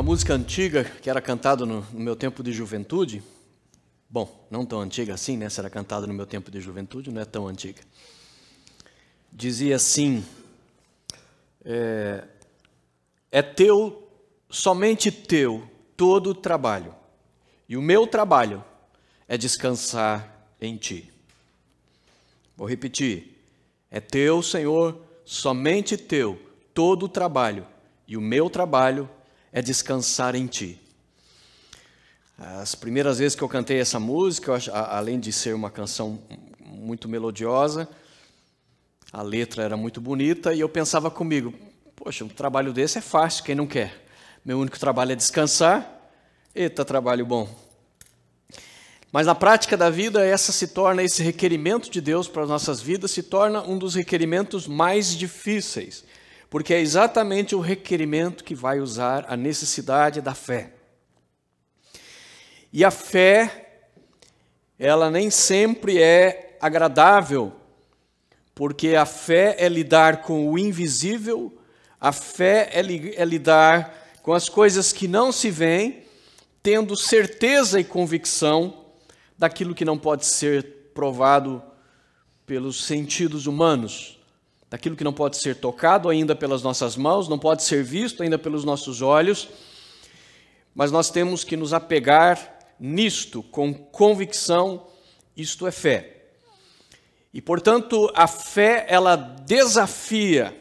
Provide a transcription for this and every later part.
uma música antiga que era cantada no, no, meu tempo de juventude. Bom, não tão antiga assim, né? Será cantada no meu tempo de juventude, não é tão antiga. Dizia assim: é, é teu, somente teu, todo o trabalho, e o meu trabalho é descansar em ti. Vou repetir: é teu, Senhor, somente teu, todo o trabalho, e o meu trabalho é é descansar em Ti. As primeiras vezes que eu cantei essa música, eu, além de ser uma canção muito melodiosa, a letra era muito bonita e eu pensava comigo: poxa, um trabalho desse é fácil, quem não quer? Meu único trabalho é descansar. Eita, trabalho bom. Mas na prática da vida, essa se torna esse requerimento de Deus para as nossas vidas se torna um dos requerimentos mais difíceis porque é exatamente o requerimento que vai usar a necessidade da fé. E a fé, ela nem sempre é agradável, porque a fé é lidar com o invisível, a fé é, li é lidar com as coisas que não se veem, tendo certeza e convicção daquilo que não pode ser provado pelos sentidos humanos daquilo que não pode ser tocado ainda pelas nossas mãos, não pode ser visto ainda pelos nossos olhos, mas nós temos que nos apegar nisto com convicção, isto é fé. E portanto, a fé ela desafia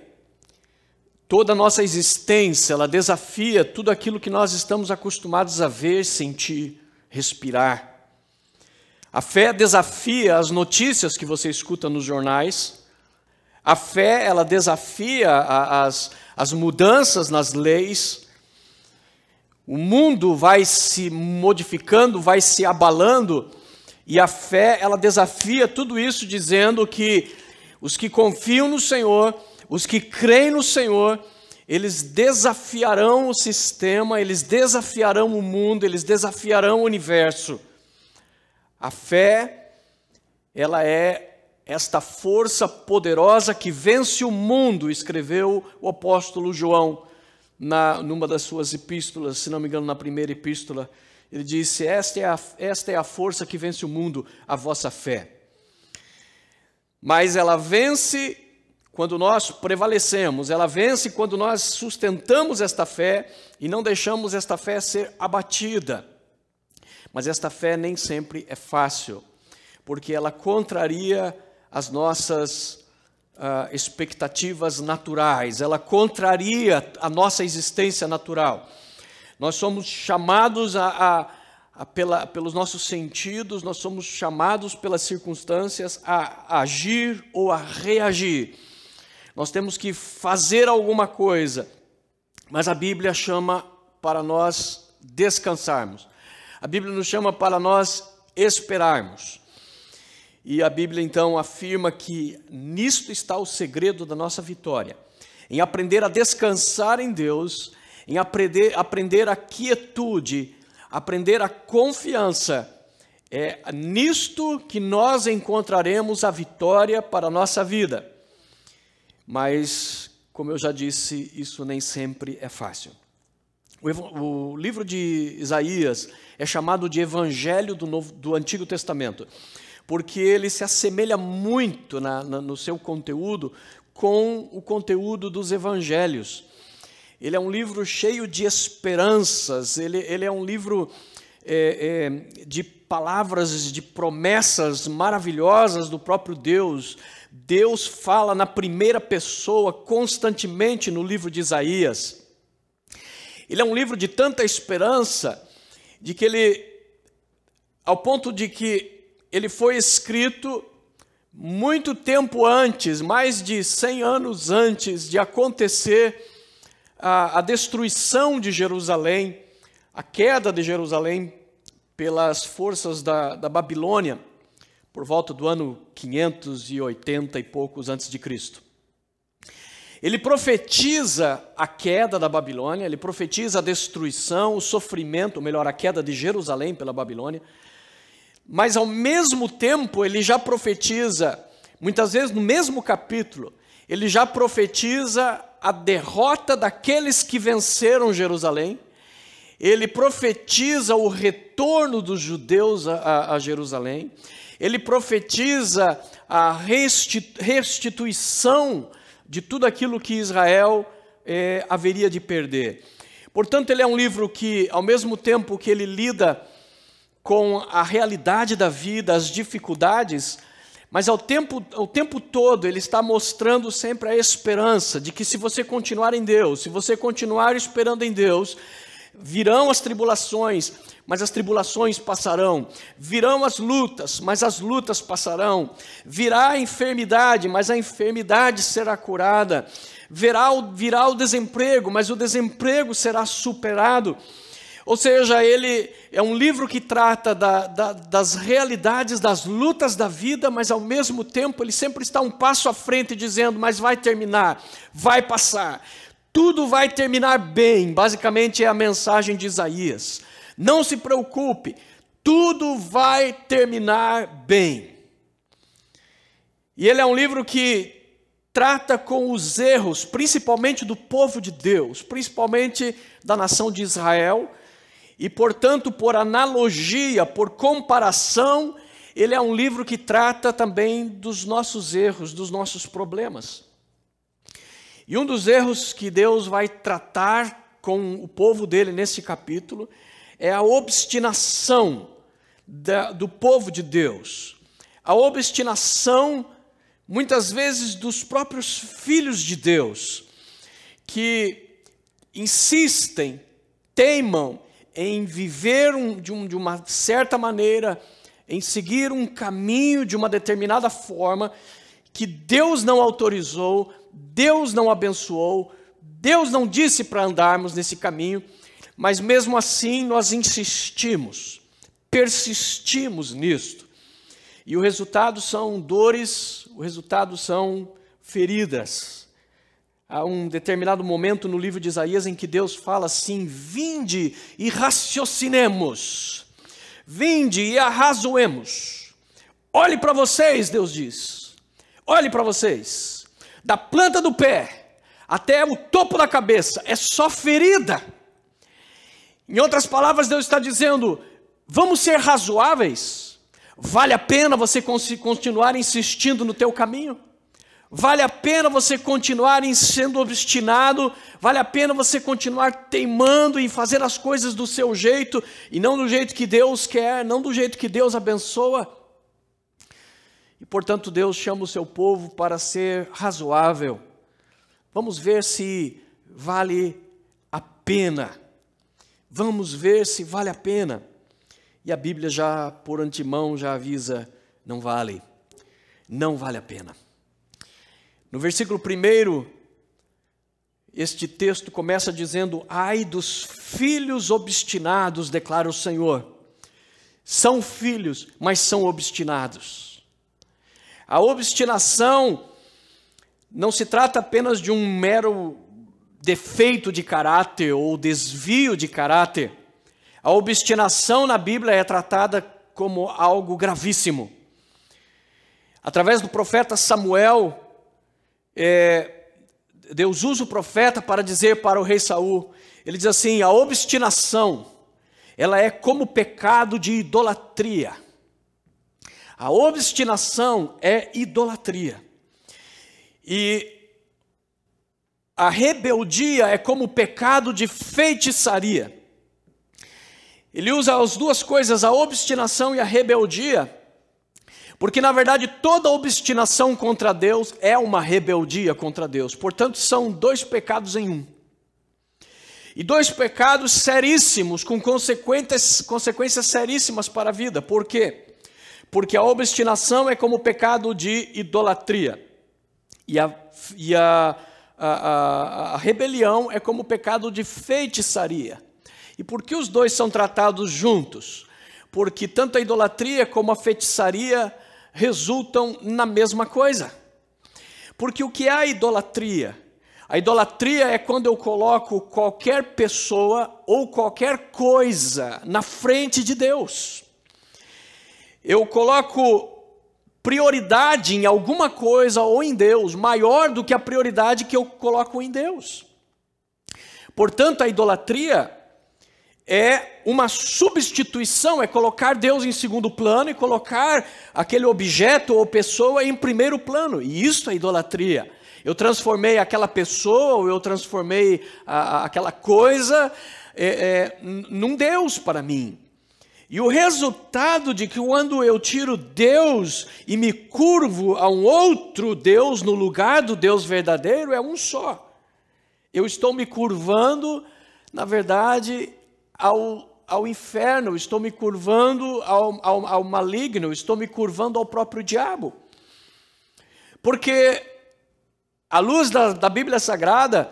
toda a nossa existência, ela desafia tudo aquilo que nós estamos acostumados a ver, sentir, respirar. A fé desafia as notícias que você escuta nos jornais, a fé, ela desafia a, as, as mudanças nas leis. O mundo vai se modificando, vai se abalando, e a fé, ela desafia tudo isso, dizendo que os que confiam no Senhor, os que creem no Senhor, eles desafiarão o sistema, eles desafiarão o mundo, eles desafiarão o universo. A fé, ela é esta força poderosa que vence o mundo, escreveu o apóstolo João na, numa das suas epístolas, se não me engano, na primeira epístola. Ele disse: esta é, a, esta é a força que vence o mundo, a vossa fé. Mas ela vence quando nós prevalecemos, ela vence quando nós sustentamos esta fé e não deixamos esta fé ser abatida. Mas esta fé nem sempre é fácil, porque ela contraria as nossas uh, expectativas naturais, ela contraria a nossa existência natural. Nós somos chamados a, a, a pela, pelos nossos sentidos, nós somos chamados pelas circunstâncias a agir ou a reagir. Nós temos que fazer alguma coisa, mas a Bíblia chama para nós descansarmos. A Bíblia nos chama para nós esperarmos. E a Bíblia então afirma que nisto está o segredo da nossa vitória, em aprender a descansar em Deus, em aprender, aprender a quietude, aprender a confiança. É nisto que nós encontraremos a vitória para a nossa vida. Mas, como eu já disse, isso nem sempre é fácil. O, o livro de Isaías é chamado de Evangelho do, Novo, do Antigo Testamento porque ele se assemelha muito na, na, no seu conteúdo com o conteúdo dos evangelhos. Ele é um livro cheio de esperanças, ele, ele é um livro é, é, de palavras, de promessas maravilhosas do próprio Deus. Deus fala na primeira pessoa constantemente no livro de Isaías. Ele é um livro de tanta esperança, de que ele, ao ponto de que ele foi escrito muito tempo antes, mais de 100 anos antes de acontecer a, a destruição de Jerusalém, a queda de Jerusalém pelas forças da, da Babilônia, por volta do ano 580 e poucos antes de Cristo. Ele profetiza a queda da Babilônia, ele profetiza a destruição, o sofrimento, ou melhor, a queda de Jerusalém pela Babilônia mas ao mesmo tempo ele já profetiza, muitas vezes no mesmo capítulo, ele já profetiza a derrota daqueles que venceram Jerusalém, ele profetiza o retorno dos judeus a, a Jerusalém, ele profetiza a restituição de tudo aquilo que Israel eh, haveria de perder. Portanto, ele é um livro que, ao mesmo tempo que ele lida com a realidade da vida, as dificuldades, mas ao tempo, ao tempo todo ele está mostrando sempre a esperança de que se você continuar em Deus, se você continuar esperando em Deus, virão as tribulações, mas as tribulações passarão, virão as lutas, mas as lutas passarão, virá a enfermidade, mas a enfermidade será curada, virá o, virá o desemprego, mas o desemprego será superado. Ou seja, ele é um livro que trata da, da, das realidades, das lutas da vida, mas ao mesmo tempo ele sempre está um passo à frente, dizendo: Mas vai terminar, vai passar, tudo vai terminar bem. Basicamente é a mensagem de Isaías. Não se preocupe, tudo vai terminar bem. E ele é um livro que trata com os erros, principalmente do povo de Deus, principalmente da nação de Israel, e, portanto, por analogia, por comparação, ele é um livro que trata também dos nossos erros, dos nossos problemas. E um dos erros que Deus vai tratar com o povo dele nesse capítulo é a obstinação da, do povo de Deus, a obstinação, muitas vezes, dos próprios filhos de Deus, que insistem, teimam em viver um, de, um, de uma certa maneira, em seguir um caminho de uma determinada forma que Deus não autorizou, Deus não abençoou, Deus não disse para andarmos nesse caminho, mas mesmo assim nós insistimos, persistimos nisto. E o resultado são dores, o resultado são feridas, Há um determinado momento no livro de Isaías em que Deus fala assim: Vinde e raciocinemos, vinde e arrazoemos. Olhe para vocês, Deus diz, olhe para vocês, da planta do pé até o topo da cabeça, é só ferida. Em outras palavras, Deus está dizendo: vamos ser razoáveis? Vale a pena você continuar insistindo no teu caminho? Vale a pena você continuar em sendo obstinado, vale a pena você continuar teimando em fazer as coisas do seu jeito e não do jeito que Deus quer, não do jeito que Deus abençoa. E portanto, Deus chama o seu povo para ser razoável. Vamos ver se vale a pena. Vamos ver se vale a pena. E a Bíblia já por antemão já avisa, não vale. Não vale a pena. No versículo 1, este texto começa dizendo: Ai dos filhos obstinados, declara o Senhor. São filhos, mas são obstinados. A obstinação não se trata apenas de um mero defeito de caráter ou desvio de caráter. A obstinação na Bíblia é tratada como algo gravíssimo. Através do profeta Samuel, é, Deus usa o profeta para dizer para o rei Saul, ele diz assim: a obstinação, ela é como pecado de idolatria. A obstinação é idolatria. E a rebeldia é como pecado de feitiçaria. Ele usa as duas coisas, a obstinação e a rebeldia, porque na verdade toda obstinação contra Deus é uma rebeldia contra Deus. Portanto, são dois pecados em um. E dois pecados seríssimos, com consequências, consequências seríssimas para a vida. Por quê? Porque a obstinação é como o pecado de idolatria. E a, e a, a, a rebelião é como o pecado de feitiçaria. E por que os dois são tratados juntos? Porque tanto a idolatria como a feitiçaria resultam na mesma coisa. Porque o que é a idolatria? A idolatria é quando eu coloco qualquer pessoa ou qualquer coisa na frente de Deus. Eu coloco prioridade em alguma coisa ou em Deus maior do que a prioridade que eu coloco em Deus. Portanto, a idolatria é uma substituição, é colocar Deus em segundo plano e colocar aquele objeto ou pessoa em primeiro plano. E isso é idolatria. Eu transformei aquela pessoa, ou eu transformei a, a, aquela coisa é, é, num Deus para mim. E o resultado de que quando eu tiro Deus e me curvo a um outro Deus no lugar do Deus verdadeiro é um só. Eu estou me curvando, na verdade, ao, ao inferno, estou me curvando ao, ao, ao maligno, estou me curvando ao próprio diabo. Porque, à luz da, da Bíblia Sagrada,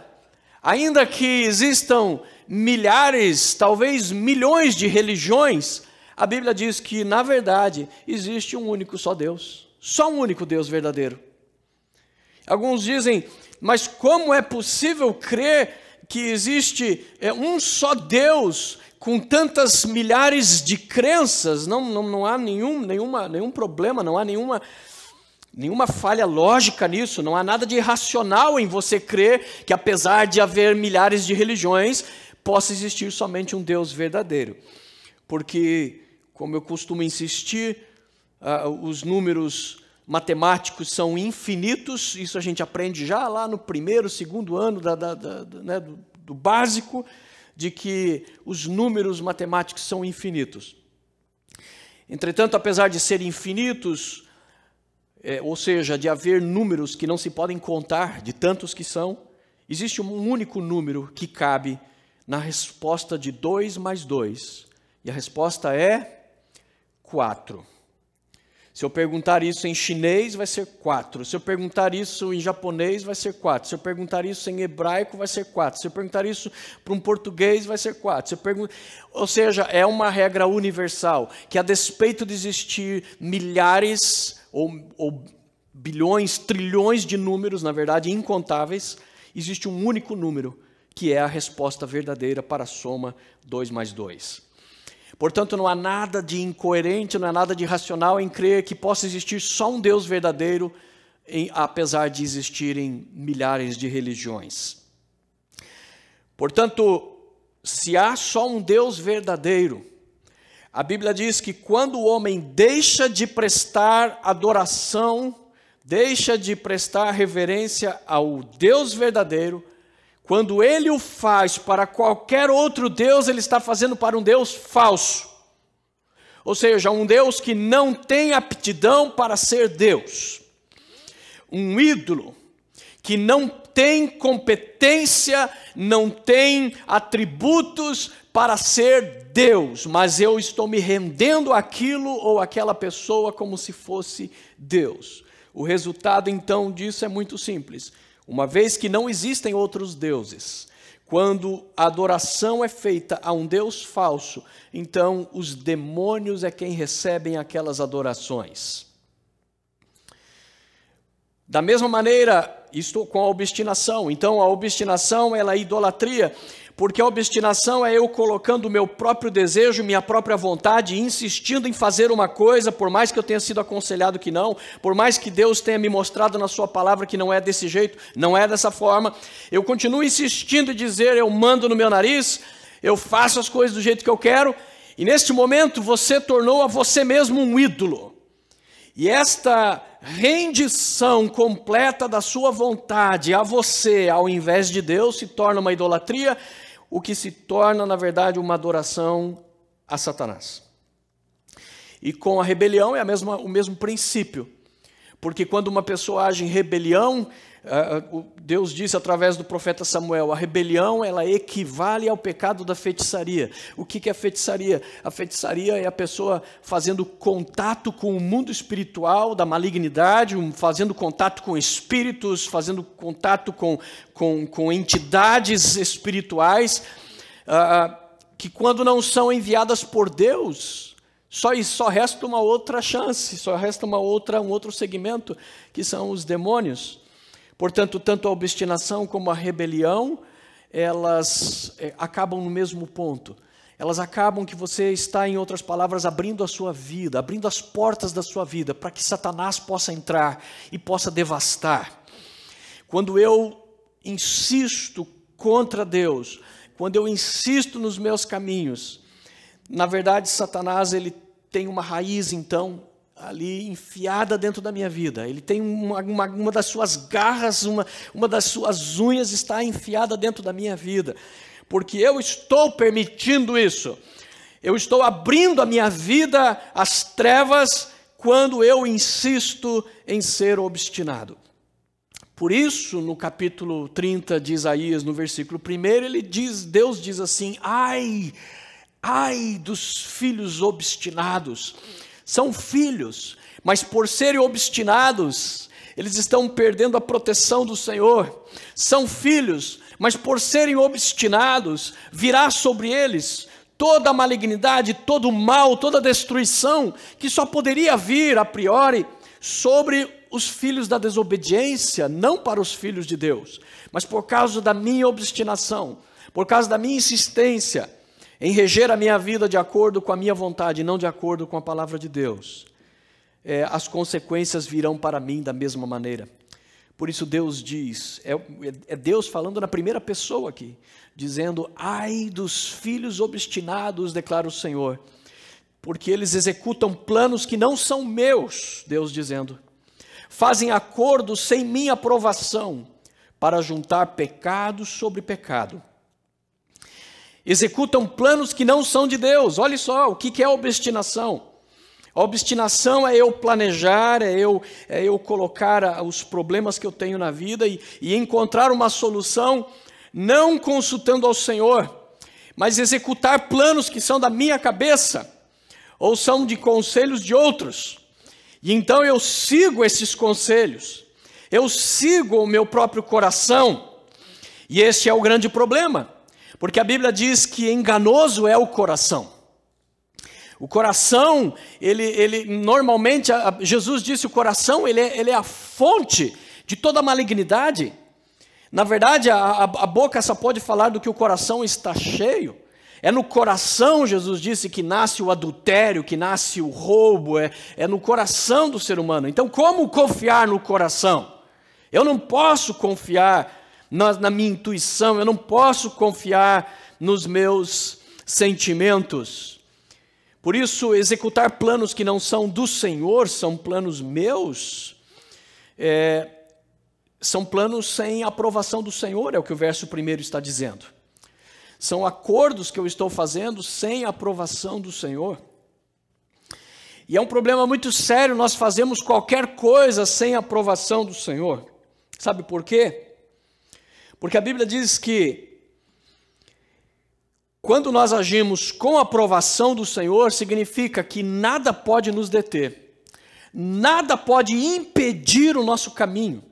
ainda que existam milhares, talvez milhões de religiões, a Bíblia diz que, na verdade, existe um único só Deus, só um único Deus verdadeiro. Alguns dizem, mas como é possível crer que existe é, um só Deus com tantas milhares de crenças, não, não, não há nenhum, nenhuma, nenhum problema, não há nenhuma, nenhuma falha lógica nisso, não há nada de irracional em você crer que, apesar de haver milhares de religiões, possa existir somente um Deus verdadeiro. Porque, como eu costumo insistir, uh, os números matemáticos são infinitos, isso a gente aprende já lá no primeiro, segundo ano da, da, da, né, do, do básico, de que os números matemáticos são infinitos. Entretanto, apesar de serem infinitos, é, ou seja, de haver números que não se podem contar, de tantos que são, existe um único número que cabe na resposta de 2 mais 2. E a resposta é 4. Se eu perguntar isso em chinês, vai ser quatro. Se eu perguntar isso em japonês, vai ser quatro. Se eu perguntar isso em hebraico, vai ser quatro. Se eu perguntar isso para um português, vai ser quatro. Se eu pergun... Ou seja, é uma regra universal que, a despeito de existir milhares ou, ou bilhões, trilhões de números, na verdade incontáveis, existe um único número que é a resposta verdadeira para a soma 2 mais 2. Portanto, não há nada de incoerente, não há nada de irracional em crer que possa existir só um Deus verdadeiro, em, apesar de existirem milhares de religiões. Portanto, se há só um Deus verdadeiro, a Bíblia diz que quando o homem deixa de prestar adoração, deixa de prestar reverência ao Deus verdadeiro, quando ele o faz para qualquer outro Deus, ele está fazendo para um Deus falso. Ou seja, um Deus que não tem aptidão para ser Deus. Um ídolo que não tem competência, não tem atributos para ser Deus, mas eu estou me rendendo àquilo ou àquela pessoa como se fosse Deus. O resultado então disso é muito simples uma vez que não existem outros deuses, quando a adoração é feita a um Deus falso, então os demônios é quem recebem aquelas adorações. Da mesma maneira, estou com a obstinação. Então a obstinação ela é a idolatria porque a obstinação é eu colocando o meu próprio desejo, minha própria vontade, insistindo em fazer uma coisa, por mais que eu tenha sido aconselhado que não, por mais que Deus tenha me mostrado na Sua palavra que não é desse jeito, não é dessa forma, eu continuo insistindo em dizer: eu mando no meu nariz, eu faço as coisas do jeito que eu quero, e neste momento você tornou a você mesmo um ídolo. E esta rendição completa da sua vontade a você, ao invés de Deus, se torna uma idolatria o que se torna, na verdade, uma adoração a Satanás. E com a rebelião é a mesma, o mesmo princípio. Porque quando uma pessoa age em rebelião, é, é, Deus disse através do profeta Samuel, a rebelião ela equivale ao pecado da feitiçaria. O que é a feitiçaria? A feitiçaria é a pessoa fazendo contato com o mundo espiritual da malignidade, fazendo contato com espíritos, fazendo contato com, com, com entidades espirituais, ah, ah, que quando não são enviadas por Deus, só só resta uma outra chance, só resta uma outra, um outro segmento, que são os demônios. Portanto, tanto a obstinação como a rebelião, elas é, acabam no mesmo ponto. Elas acabam que você está, em outras palavras, abrindo a sua vida, abrindo as portas da sua vida para que Satanás possa entrar e possa devastar. Quando eu insisto contra Deus, quando eu insisto nos meus caminhos, na verdade, Satanás ele tem uma raiz então ali enfiada dentro da minha vida. Ele tem uma, uma, uma, das suas garras, uma, uma das suas unhas está enfiada dentro da minha vida, porque eu estou permitindo isso. Eu estou abrindo a minha vida às trevas quando eu insisto em ser obstinado. Por isso, no capítulo 30 de Isaías, no versículo 1, ele diz, Deus diz assim: "Ai, ai dos filhos obstinados" são filhos, mas por serem obstinados, eles estão perdendo a proteção do Senhor. São filhos, mas por serem obstinados, virá sobre eles toda a malignidade, todo o mal, toda a destruição que só poderia vir a priori sobre os filhos da desobediência, não para os filhos de Deus, mas por causa da minha obstinação, por causa da minha insistência em reger a minha vida de acordo com a minha vontade, não de acordo com a palavra de Deus, é, as consequências virão para mim da mesma maneira. Por isso Deus diz, é, é Deus falando na primeira pessoa aqui, dizendo: Ai dos filhos obstinados, declara o Senhor, porque eles executam planos que não são meus, Deus dizendo, fazem acordos sem minha aprovação para juntar pecado sobre pecado executam planos que não são de Deus. Olha só o que é obstinação. A obstinação é eu planejar, é eu, é eu colocar ah, os problemas que eu tenho na vida e, e encontrar uma solução, não consultando ao Senhor, mas executar planos que são da minha cabeça ou são de conselhos de outros. E então eu sigo esses conselhos, eu sigo o meu próprio coração, e esse é o grande problema. Porque a Bíblia diz que enganoso é o coração. O coração, ele, ele normalmente, a, Jesus disse, o coração ele é, ele é a fonte de toda malignidade. Na verdade, a, a boca só pode falar do que o coração está cheio. É no coração, Jesus disse, que nasce o adultério, que nasce o roubo, é, é no coração do ser humano. Então, como confiar no coração? Eu não posso confiar na minha intuição, eu não posso confiar nos meus sentimentos. Por isso, executar planos que não são do Senhor, são planos meus, é, são planos sem aprovação do Senhor, é o que o verso primeiro está dizendo. São acordos que eu estou fazendo sem aprovação do Senhor. E é um problema muito sério, nós fazemos qualquer coisa sem aprovação do Senhor. Sabe por quê? Porque a Bíblia diz que quando nós agimos com a aprovação do Senhor, significa que nada pode nos deter, nada pode impedir o nosso caminho.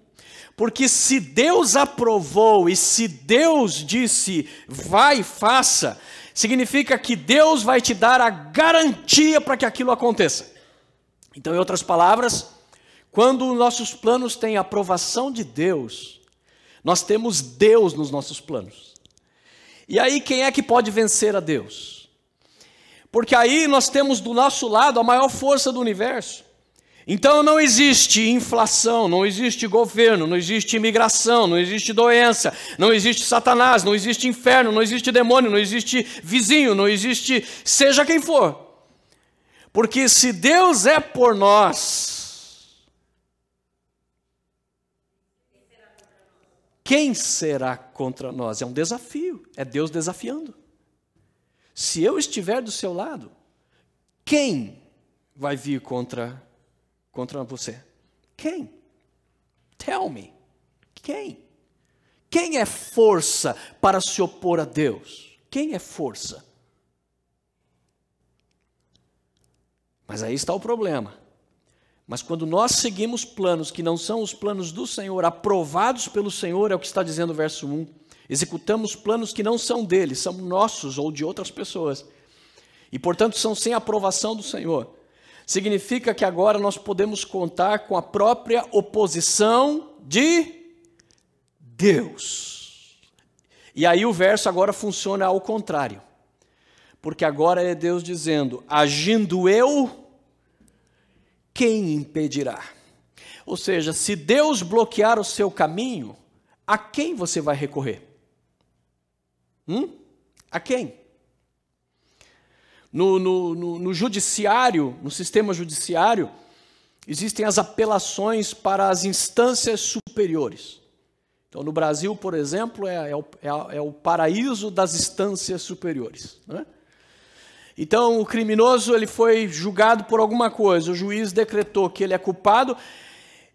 Porque se Deus aprovou e se Deus disse vai, faça, significa que Deus vai te dar a garantia para que aquilo aconteça. Então, em outras palavras, quando nossos planos têm aprovação de Deus, nós temos Deus nos nossos planos. E aí, quem é que pode vencer a Deus? Porque aí nós temos do nosso lado a maior força do universo. Então não existe inflação, não existe governo, não existe imigração, não existe doença, não existe Satanás, não existe inferno, não existe demônio, não existe vizinho, não existe seja quem for. Porque se Deus é por nós, Quem será contra nós? É um desafio, é Deus desafiando. Se eu estiver do seu lado, quem vai vir contra contra você? Quem? Tell me. Quem? Quem é força para se opor a Deus? Quem é força? Mas aí está o problema. Mas quando nós seguimos planos que não são os planos do Senhor, aprovados pelo Senhor, é o que está dizendo o verso 1. Executamos planos que não são dele, são nossos ou de outras pessoas. E portanto são sem aprovação do Senhor. Significa que agora nós podemos contar com a própria oposição de Deus. E aí o verso agora funciona ao contrário. Porque agora é Deus dizendo: agindo eu, quem impedirá? Ou seja, se Deus bloquear o seu caminho, a quem você vai recorrer? Hum? A quem? No, no, no, no judiciário, no sistema judiciário, existem as apelações para as instâncias superiores. Então, no Brasil, por exemplo, é, é, o, é, é o, paraíso das instâncias superiores. Né? Então, o criminoso ele foi julgado por alguma coisa, o juiz decretou que ele é culpado,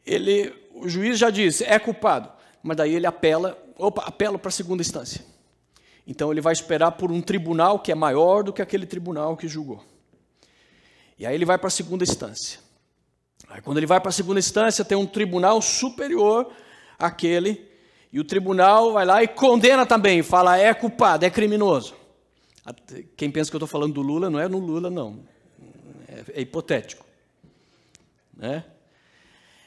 ele, o juiz já disse, é culpado, mas daí ele apela, opa, apela para a segunda instância. Então, ele vai esperar por um tribunal que é maior do que aquele tribunal que julgou. E aí ele vai para a segunda instância. Aí, quando ele vai para a segunda instância, tem um tribunal superior àquele, e o tribunal vai lá e condena também, fala, é culpado, é criminoso. Quem pensa que eu estou falando do Lula, não é no Lula, não. É, é hipotético. Né?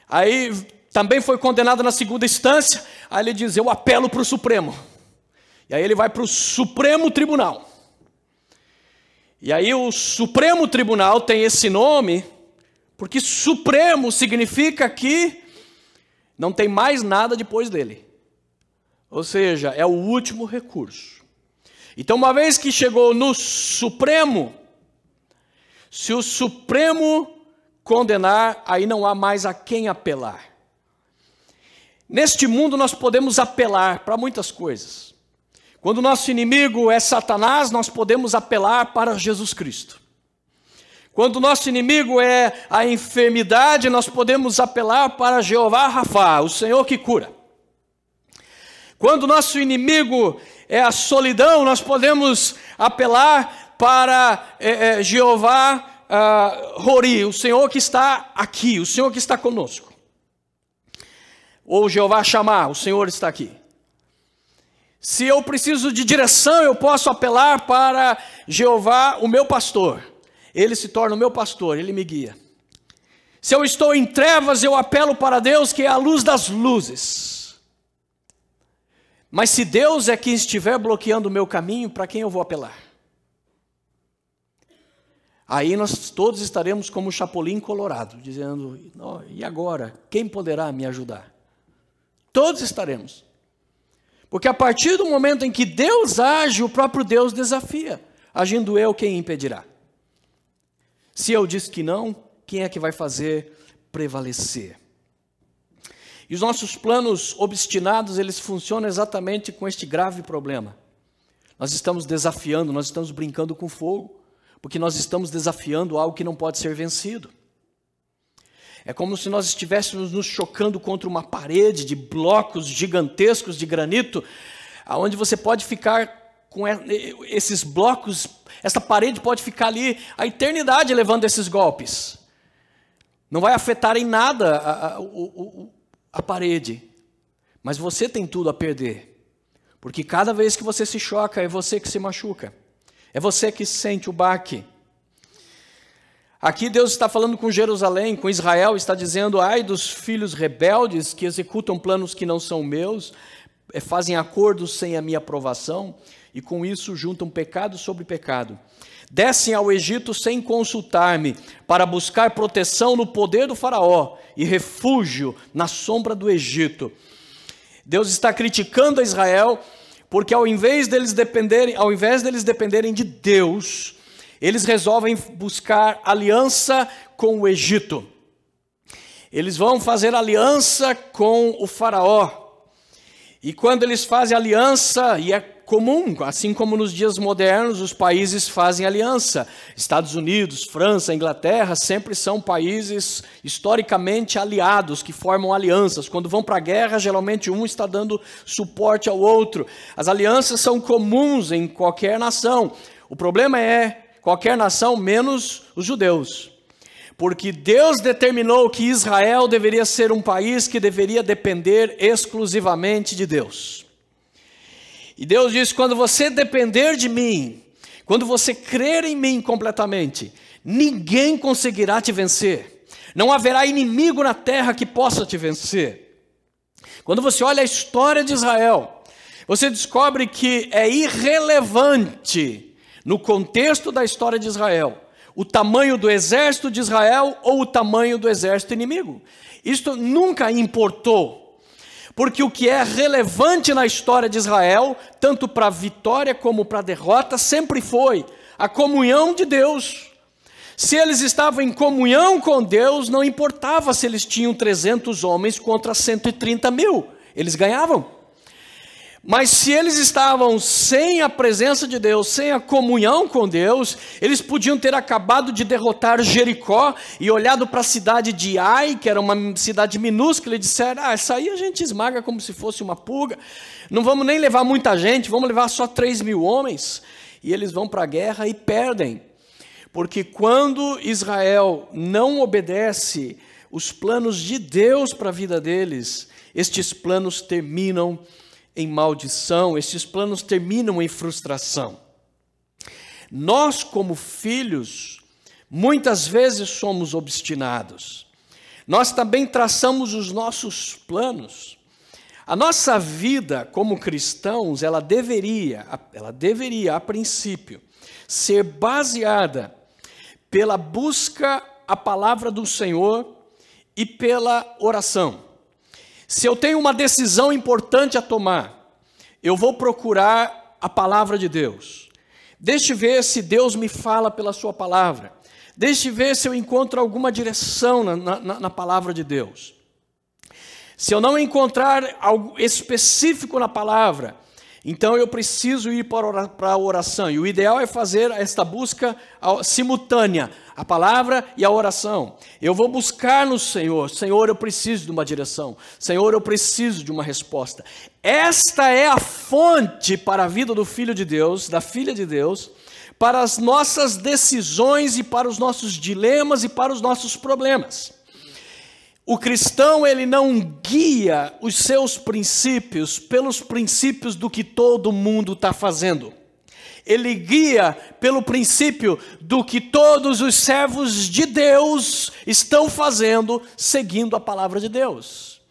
Aí também foi condenado na segunda instância. Aí ele diz: Eu apelo para o Supremo. E aí ele vai para o Supremo Tribunal. E aí o Supremo Tribunal tem esse nome, porque Supremo significa que não tem mais nada depois dele. Ou seja, é o último recurso. Então, uma vez que chegou no Supremo, se o Supremo condenar, aí não há mais a quem apelar. Neste mundo nós podemos apelar para muitas coisas. Quando o nosso inimigo é Satanás, nós podemos apelar para Jesus Cristo. Quando o nosso inimigo é a enfermidade, nós podemos apelar para Jeová Rafa, o Senhor que cura. Quando o nosso inimigo é a solidão, nós podemos apelar para é, é, Jeová uh, Rori, o Senhor que está aqui, o Senhor que está conosco. Ou Jeová chamar, o Senhor está aqui. Se eu preciso de direção, eu posso apelar para Jeová, o meu pastor. Ele se torna o meu pastor, ele me guia. Se eu estou em trevas, eu apelo para Deus, que é a luz das luzes. Mas se Deus é quem estiver bloqueando o meu caminho, para quem eu vou apelar? Aí nós todos estaremos como o Chapolin Colorado, dizendo: e agora? Quem poderá me ajudar? Todos estaremos. Porque a partir do momento em que Deus age, o próprio Deus desafia. Agindo eu, quem impedirá? Se eu disse que não, quem é que vai fazer prevalecer? E os nossos planos obstinados, eles funcionam exatamente com este grave problema. Nós estamos desafiando, nós estamos brincando com fogo, porque nós estamos desafiando algo que não pode ser vencido. É como se nós estivéssemos nos chocando contra uma parede de blocos gigantescos de granito, aonde você pode ficar com esses blocos, essa parede pode ficar ali a eternidade levando esses golpes. Não vai afetar em nada a, a, o, a parede. Mas você tem tudo a perder. Porque cada vez que você se choca, é você que se machuca. É você que sente o baque. Aqui Deus está falando com Jerusalém, com Israel, está dizendo: ai dos filhos rebeldes que executam planos que não são meus, eh, fazem acordos sem a minha aprovação e com isso juntam pecado sobre pecado descem ao Egito sem consultar-me, para buscar proteção no poder do Faraó e refúgio na sombra do Egito. Deus está criticando a Israel, porque ao invés deles dependerem, ao invés deles dependerem de Deus, eles resolvem buscar aliança com o Egito. Eles vão fazer aliança com o Faraó. E quando eles fazem aliança, e é comum, assim como nos dias modernos os países fazem aliança. Estados Unidos, França, Inglaterra sempre são países historicamente aliados que formam alianças. Quando vão para a guerra, geralmente um está dando suporte ao outro. As alianças são comuns em qualquer nação. O problema é qualquer nação menos os judeus. Porque Deus determinou que Israel deveria ser um país que deveria depender exclusivamente de Deus. E Deus diz: quando você depender de mim, quando você crer em mim completamente, ninguém conseguirá te vencer. Não haverá inimigo na terra que possa te vencer. Quando você olha a história de Israel, você descobre que é irrelevante no contexto da história de Israel o tamanho do exército de Israel ou o tamanho do exército inimigo. Isto nunca importou porque o que é relevante na história de Israel, tanto para a vitória como para a derrota, sempre foi a comunhão de Deus. Se eles estavam em comunhão com Deus, não importava se eles tinham 300 homens contra 130 mil, eles ganhavam. Mas se eles estavam sem a presença de Deus, sem a comunhão com Deus, eles podiam ter acabado de derrotar Jericó e olhado para a cidade de Ai, que era uma cidade minúscula, e disseram: Ah, essa aí a gente esmaga como se fosse uma pulga, não vamos nem levar muita gente, vamos levar só 3 mil homens. E eles vão para a guerra e perdem. Porque quando Israel não obedece os planos de Deus para a vida deles, estes planos terminam em maldição, esses planos terminam em frustração. Nós, como filhos, muitas vezes somos obstinados. Nós também traçamos os nossos planos. A nossa vida como cristãos, ela deveria, ela deveria a princípio, ser baseada pela busca à palavra do Senhor e pela oração. Se eu tenho uma decisão importante a tomar, eu vou procurar a palavra de Deus. Deixe ver se Deus me fala pela sua palavra. Deixe ver se eu encontro alguma direção na, na, na palavra de Deus. Se eu não encontrar algo específico na palavra, então eu preciso ir para a oração. E o ideal é fazer esta busca simultânea, a palavra e a oração. Eu vou buscar no Senhor. Senhor, eu preciso de uma direção. Senhor, eu preciso de uma resposta. Esta é a fonte para a vida do filho de Deus, da filha de Deus, para as nossas decisões e para os nossos dilemas e para os nossos problemas. O cristão ele não guia os seus princípios pelos princípios do que todo mundo está fazendo. Ele guia pelo princípio do que todos os servos de Deus estão fazendo, seguindo a palavra de Deus.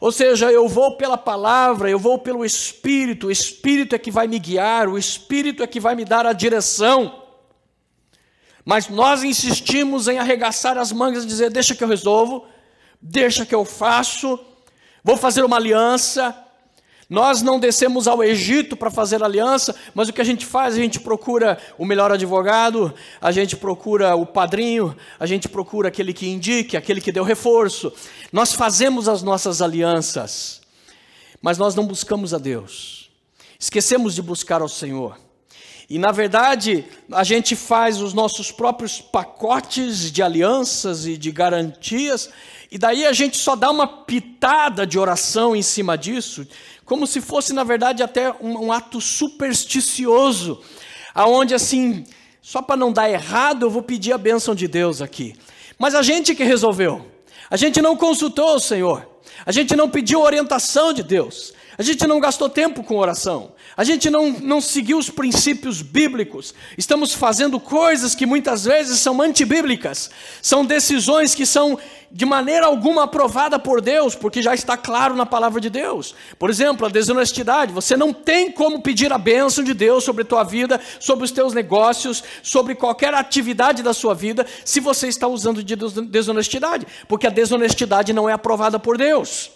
Ou seja, eu vou pela palavra, eu vou pelo Espírito, o Espírito é que vai me guiar, o Espírito é que vai me dar a direção. Mas nós insistimos em arregaçar as mangas e dizer: deixa que eu resolvo, deixa que eu faço, vou fazer uma aliança. Nós não descemos ao Egito para fazer aliança, mas o que a gente faz? A gente procura o melhor advogado, a gente procura o padrinho, a gente procura aquele que indique, aquele que deu reforço. Nós fazemos as nossas alianças, mas nós não buscamos a Deus. Esquecemos de buscar ao Senhor. E na verdade, a gente faz os nossos próprios pacotes de alianças e de garantias, e daí a gente só dá uma pitada de oração em cima disso, como se fosse, na verdade, até um, um ato supersticioso, aonde assim, só para não dar errado, eu vou pedir a bênção de Deus aqui. Mas a gente que resolveu, a gente não consultou o Senhor, a gente não pediu orientação de Deus, a gente não gastou tempo com oração. A gente não, não seguiu os princípios bíblicos. Estamos fazendo coisas que muitas vezes são antibíblicas. São decisões que são de maneira alguma aprovada por Deus, porque já está claro na palavra de Deus. Por exemplo, a desonestidade. Você não tem como pedir a bênção de Deus sobre a tua vida, sobre os teus negócios, sobre qualquer atividade da sua vida, se você está usando de desonestidade, porque a desonestidade não é aprovada por Deus.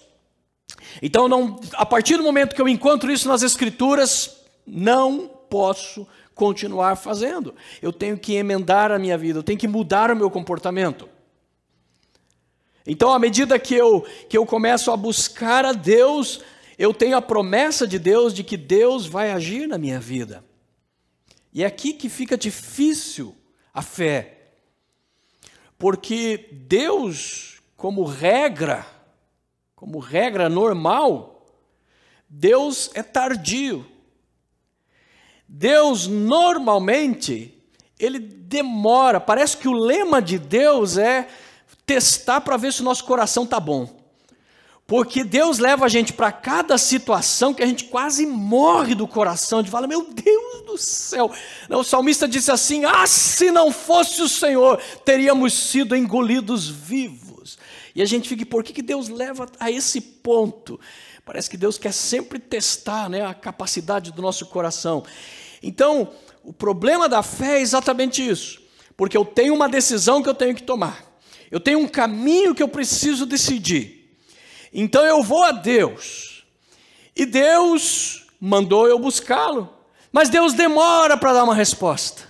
Então, não, a partir do momento que eu encontro isso nas Escrituras, não posso continuar fazendo. Eu tenho que emendar a minha vida, eu tenho que mudar o meu comportamento. Então, à medida que eu, que eu começo a buscar a Deus, eu tenho a promessa de Deus de que Deus vai agir na minha vida. E é aqui que fica difícil a fé. Porque Deus, como regra, como regra normal, Deus é tardio. Deus normalmente ele demora. Parece que o lema de Deus é testar para ver se o nosso coração tá bom. Porque Deus leva a gente para cada situação que a gente quase morre do coração, de falar: fala, meu Deus do céu. O salmista disse assim: Ah, se não fosse o Senhor, teríamos sido engolidos vivos. E a gente fica, por que, que Deus leva a esse ponto? Parece que Deus quer sempre testar né, a capacidade do nosso coração. Então, o problema da fé é exatamente isso. Porque eu tenho uma decisão que eu tenho que tomar. Eu tenho um caminho que eu preciso decidir. Então eu vou a Deus. E Deus mandou eu buscá-lo. Mas Deus demora para dar uma resposta.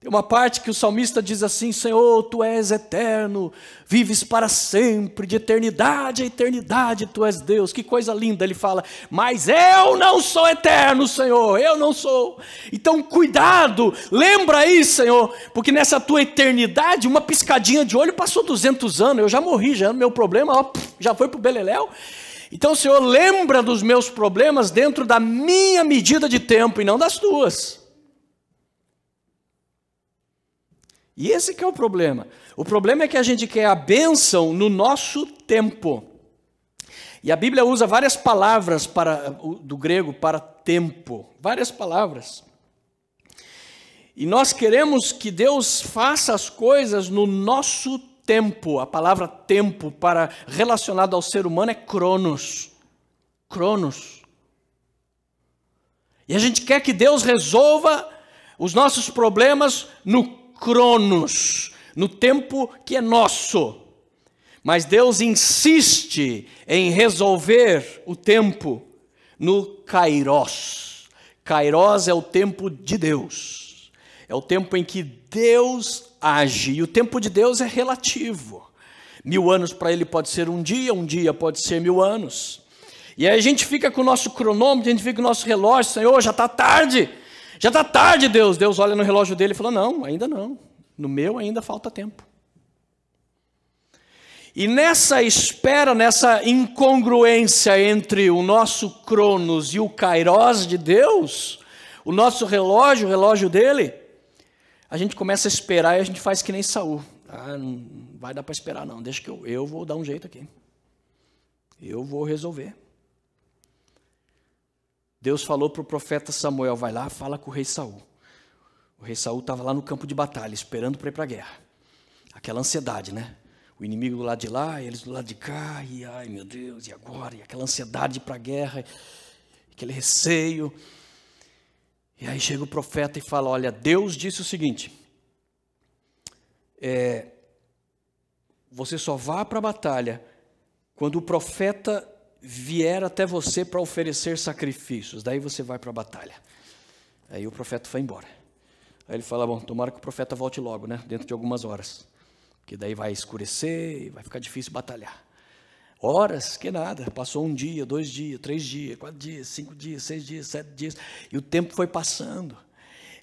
Tem uma parte que o salmista diz assim: Senhor, tu és eterno, vives para sempre, de eternidade a eternidade tu és Deus. Que coisa linda, ele fala, mas eu não sou eterno, Senhor, eu não sou. Então, cuidado, lembra aí, Senhor, porque nessa tua eternidade, uma piscadinha de olho passou 200 anos, eu já morri, já meu problema, ó, já foi pro Beleléu. Então, Senhor, lembra dos meus problemas dentro da minha medida de tempo e não das tuas. E esse que é o problema. O problema é que a gente quer a bênção no nosso tempo. E a Bíblia usa várias palavras para, do grego para tempo, várias palavras. E nós queremos que Deus faça as coisas no nosso tempo. A palavra tempo para relacionado ao ser humano é cronos. Cronos. E a gente quer que Deus resolva os nossos problemas no cronos, no tempo que é nosso. Mas Deus insiste em resolver o tempo no kairos. Kairos é o tempo de Deus. É o tempo em que Deus age. E o tempo de Deus é relativo. Mil anos para ele pode ser um dia, um dia pode ser mil anos. E aí a gente fica com o nosso cronômetro, a gente fica com o nosso relógio, Senhor, já está tarde, já está tarde, Deus. Deus olha no relógio dele e fala: Não, ainda não. No meu ainda falta tempo. E nessa espera, nessa incongruência entre o nosso Cronos e o Kairos de Deus, o nosso relógio, o relógio dele, a gente começa a esperar e a gente faz que nem Saul. Ah, não vai dar para esperar não, deixa que eu, eu vou dar um jeito aqui. Eu vou resolver. Deus falou para o profeta Samuel: vai lá, fala com o rei Saul. O rei Saul estava lá no campo de batalha, esperando para ir para a guerra. Aquela ansiedade, né? O inimigo do lado de lá, eles do lado de cá, e ai meu Deus, e agora? E aquela ansiedade para a guerra, aquele receio. E aí chega o profeta e fala: Olha, Deus disse o seguinte: é, Você só vá para a batalha quando o profeta vier até você para oferecer sacrifícios. Daí você vai para a batalha. Aí o profeta foi embora. Aí ele fala: Bom, tomara que o profeta volte logo, né? Dentro de algumas horas. Porque daí vai escurecer e vai ficar difícil batalhar. Horas, que nada. Passou um dia, dois dias, três dias, quatro dias, cinco dias, seis dias, sete dias. E o tempo foi passando.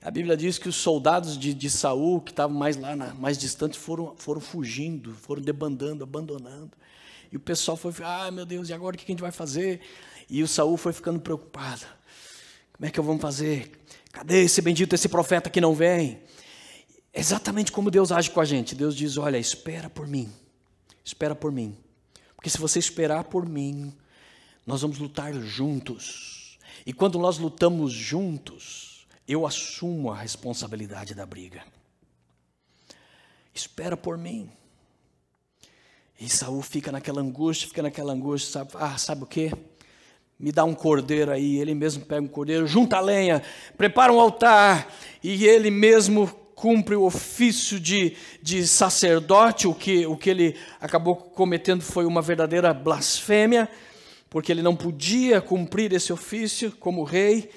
A Bíblia diz que os soldados de, de Saul, que estavam mais lá, na, mais distantes, foram, foram fugindo, foram debandando, abandonando. E o pessoal foi, ah, meu Deus, e agora o que a gente vai fazer? E o Saul foi ficando preocupado. Como é que eu vou fazer? Cadê esse bendito, esse profeta que não vem? Exatamente como Deus age com a gente. Deus diz: Olha, espera por mim. Espera por mim. Porque se você esperar por mim, nós vamos lutar juntos. E quando nós lutamos juntos, eu assumo a responsabilidade da briga. Espera por mim. E Saul fica naquela angústia, fica naquela angústia, sabe? Ah, sabe o quê? Me dá um cordeiro aí. Ele mesmo pega um cordeiro, junta a lenha, prepara um altar, e ele mesmo cumpre o ofício de, de sacerdote. O que, o que ele acabou cometendo foi uma verdadeira blasfêmia, porque ele não podia cumprir esse ofício como rei.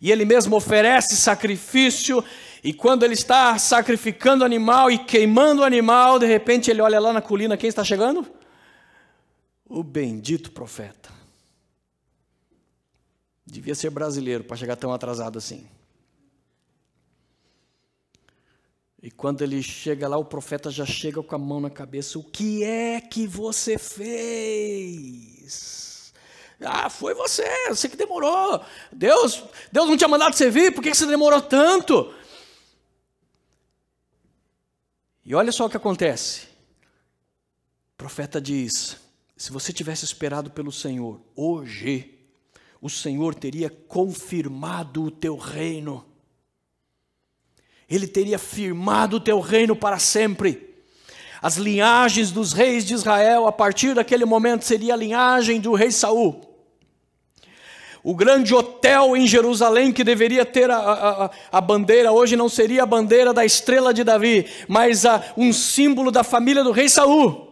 E ele mesmo oferece sacrifício, e quando ele está sacrificando o animal e queimando o animal, de repente ele olha lá na colina, quem está chegando? O bendito profeta. Devia ser brasileiro para chegar tão atrasado assim. E quando ele chega lá, o profeta já chega com a mão na cabeça: O que é que você fez? Ah, foi você, você que demorou. Deus, Deus não tinha mandado você vir, por que você demorou tanto? E olha só o que acontece. O profeta diz: se você tivesse esperado pelo Senhor, hoje o Senhor teria confirmado o teu reino. Ele teria firmado o teu reino para sempre. As linhagens dos reis de Israel a partir daquele momento seria a linhagem do rei Saul. O grande hotel em Jerusalém que deveria ter a, a, a bandeira hoje não seria a bandeira da estrela de Davi, mas a, um símbolo da família do rei Saul.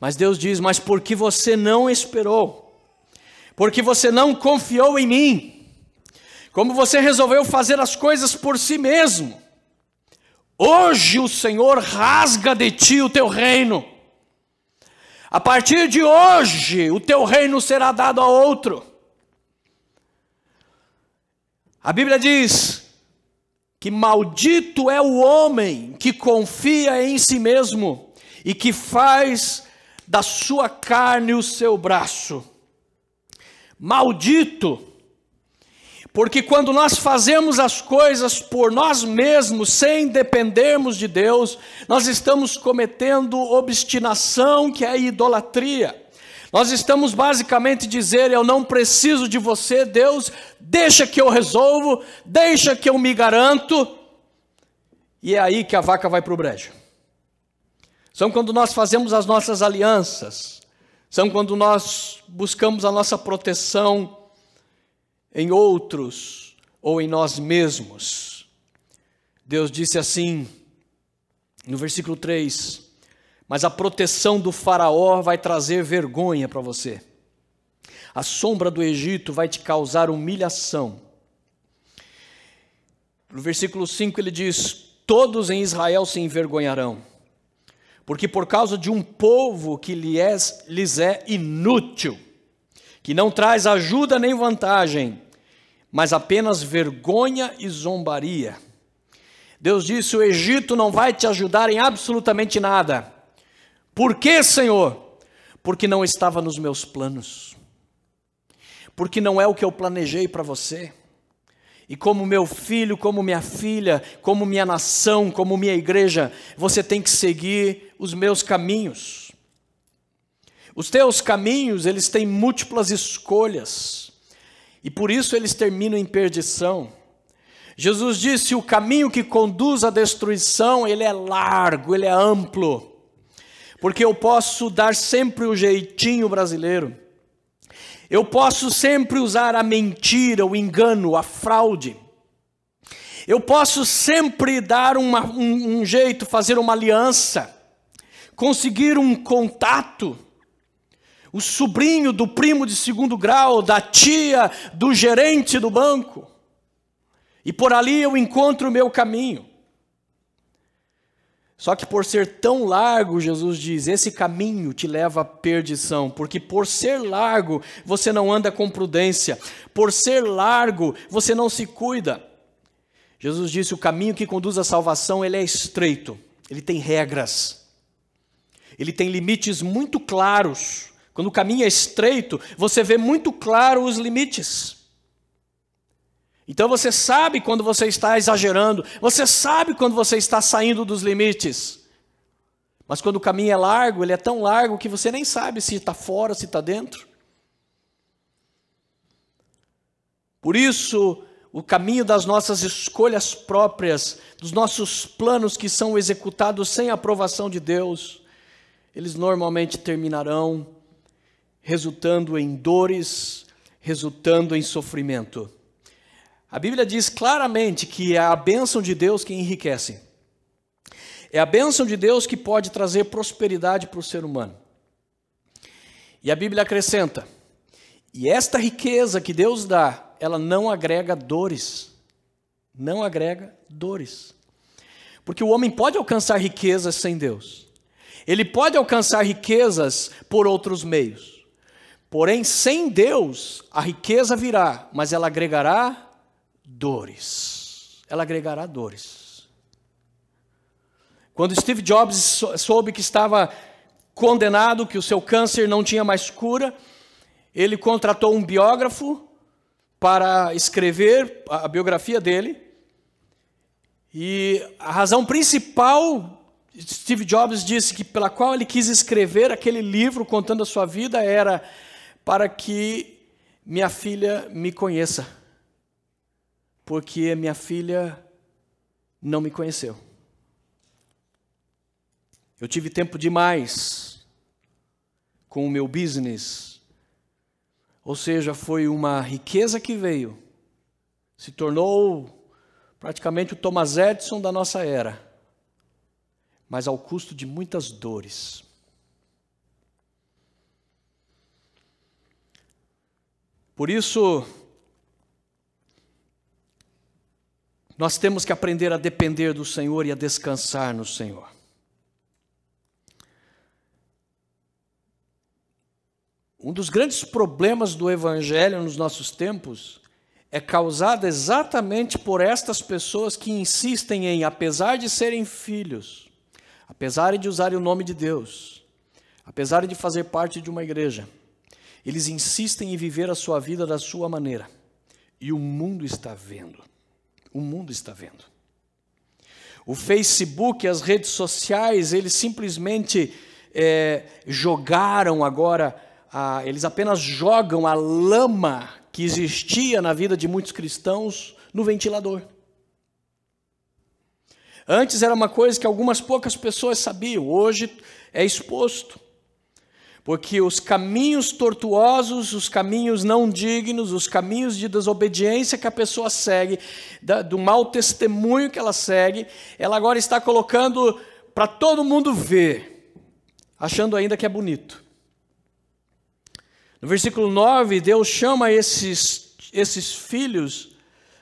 Mas Deus diz: Mas porque você não esperou, porque você não confiou em mim, como você resolveu fazer as coisas por si mesmo, hoje o Senhor rasga de ti o teu reino. A partir de hoje, o teu reino será dado a outro. A Bíblia diz que maldito é o homem que confia em si mesmo e que faz da sua carne o seu braço. Maldito! Porque quando nós fazemos as coisas por nós mesmos, sem dependermos de Deus, nós estamos cometendo obstinação, que é idolatria. Nós estamos basicamente dizer: eu não preciso de você, Deus, deixa que eu resolvo, deixa que eu me garanto. E é aí que a vaca vai para o brejo. São quando nós fazemos as nossas alianças, são quando nós buscamos a nossa proteção em outros ou em nós mesmos. Deus disse assim, no versículo 3: mas a proteção do Faraó vai trazer vergonha para você. A sombra do Egito vai te causar humilhação. No versículo 5 ele diz: Todos em Israel se envergonharão, porque por causa de um povo que lhes, lhes é inútil, que não traz ajuda nem vantagem, mas apenas vergonha e zombaria. Deus disse: O Egito não vai te ajudar em absolutamente nada. Por que, Senhor? Porque não estava nos meus planos. Porque não é o que eu planejei para você. E como meu filho, como minha filha, como minha nação, como minha igreja, você tem que seguir os meus caminhos. Os teus caminhos, eles têm múltiplas escolhas. E por isso eles terminam em perdição. Jesus disse: "O caminho que conduz à destruição, ele é largo, ele é amplo porque eu posso dar sempre o jeitinho brasileiro. Eu posso sempre usar a mentira, o engano, a fraude. Eu posso sempre dar uma, um, um jeito, fazer uma aliança, conseguir um contato. O sobrinho do primo de segundo grau, da tia, do gerente do banco. E por ali eu encontro o meu caminho. Só que por ser tão largo, Jesus diz, esse caminho te leva à perdição, porque por ser largo, você não anda com prudência, por ser largo, você não se cuida. Jesus disse: o caminho que conduz à salvação, ele é estreito, ele tem regras. Ele tem limites muito claros. Quando o caminho é estreito, você vê muito claro os limites. Então você sabe quando você está exagerando, você sabe quando você está saindo dos limites. Mas quando o caminho é largo, ele é tão largo que você nem sabe se está fora, se está dentro. Por isso, o caminho das nossas escolhas próprias, dos nossos planos que são executados sem a aprovação de Deus, eles normalmente terminarão resultando em dores, resultando em sofrimento. A Bíblia diz claramente que é a bênção de Deus que enriquece. É a bênção de Deus que pode trazer prosperidade para o ser humano. E a Bíblia acrescenta: e esta riqueza que Deus dá, ela não agrega dores. Não agrega dores. Porque o homem pode alcançar riquezas sem Deus. Ele pode alcançar riquezas por outros meios. Porém, sem Deus, a riqueza virá, mas ela agregará dores. Ela agregará dores. Quando Steve Jobs soube que estava condenado, que o seu câncer não tinha mais cura, ele contratou um biógrafo para escrever a biografia dele. E a razão principal, Steve Jobs disse que pela qual ele quis escrever aquele livro contando a sua vida era para que minha filha me conheça porque minha filha não me conheceu. Eu tive tempo demais com o meu business. Ou seja, foi uma riqueza que veio, se tornou praticamente o Thomas Edison da nossa era, mas ao custo de muitas dores. Por isso, Nós temos que aprender a depender do Senhor e a descansar no Senhor. Um dos grandes problemas do evangelho nos nossos tempos é causado exatamente por estas pessoas que insistem em, apesar de serem filhos, apesar de usarem o nome de Deus, apesar de fazer parte de uma igreja, eles insistem em viver a sua vida da sua maneira. E o mundo está vendo. O mundo está vendo. O Facebook, as redes sociais, eles simplesmente é, jogaram agora, a, eles apenas jogam a lama que existia na vida de muitos cristãos no ventilador. Antes era uma coisa que algumas poucas pessoas sabiam, hoje é exposto porque os caminhos tortuosos, os caminhos não dignos, os caminhos de desobediência que a pessoa segue, do mau testemunho que ela segue, ela agora está colocando para todo mundo ver, achando ainda que é bonito. No versículo 9, Deus chama esses, esses filhos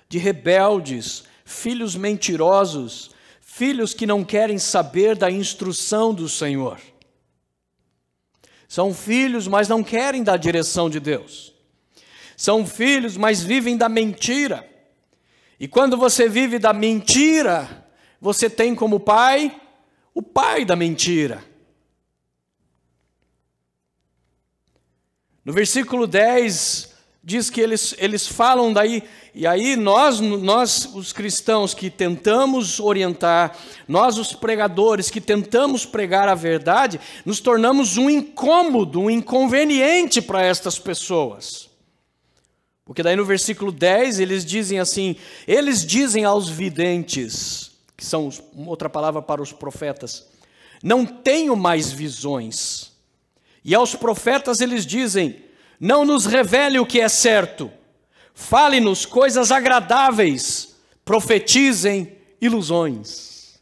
de rebeldes, filhos mentirosos, filhos que não querem saber da instrução do Senhor. São filhos, mas não querem da direção de Deus. São filhos, mas vivem da mentira. E quando você vive da mentira, você tem como pai o pai da mentira. No versículo 10, diz que eles, eles falam daí, e aí nós, nós, os cristãos que tentamos orientar, nós, os pregadores que tentamos pregar a verdade, nos tornamos um incômodo, um inconveniente para estas pessoas. Porque daí no versículo 10 eles dizem assim: eles dizem aos videntes, que são outra palavra para os profetas, não tenho mais visões. E aos profetas eles dizem: não nos revele o que é certo. Fale-nos coisas agradáveis. Profetizem ilusões.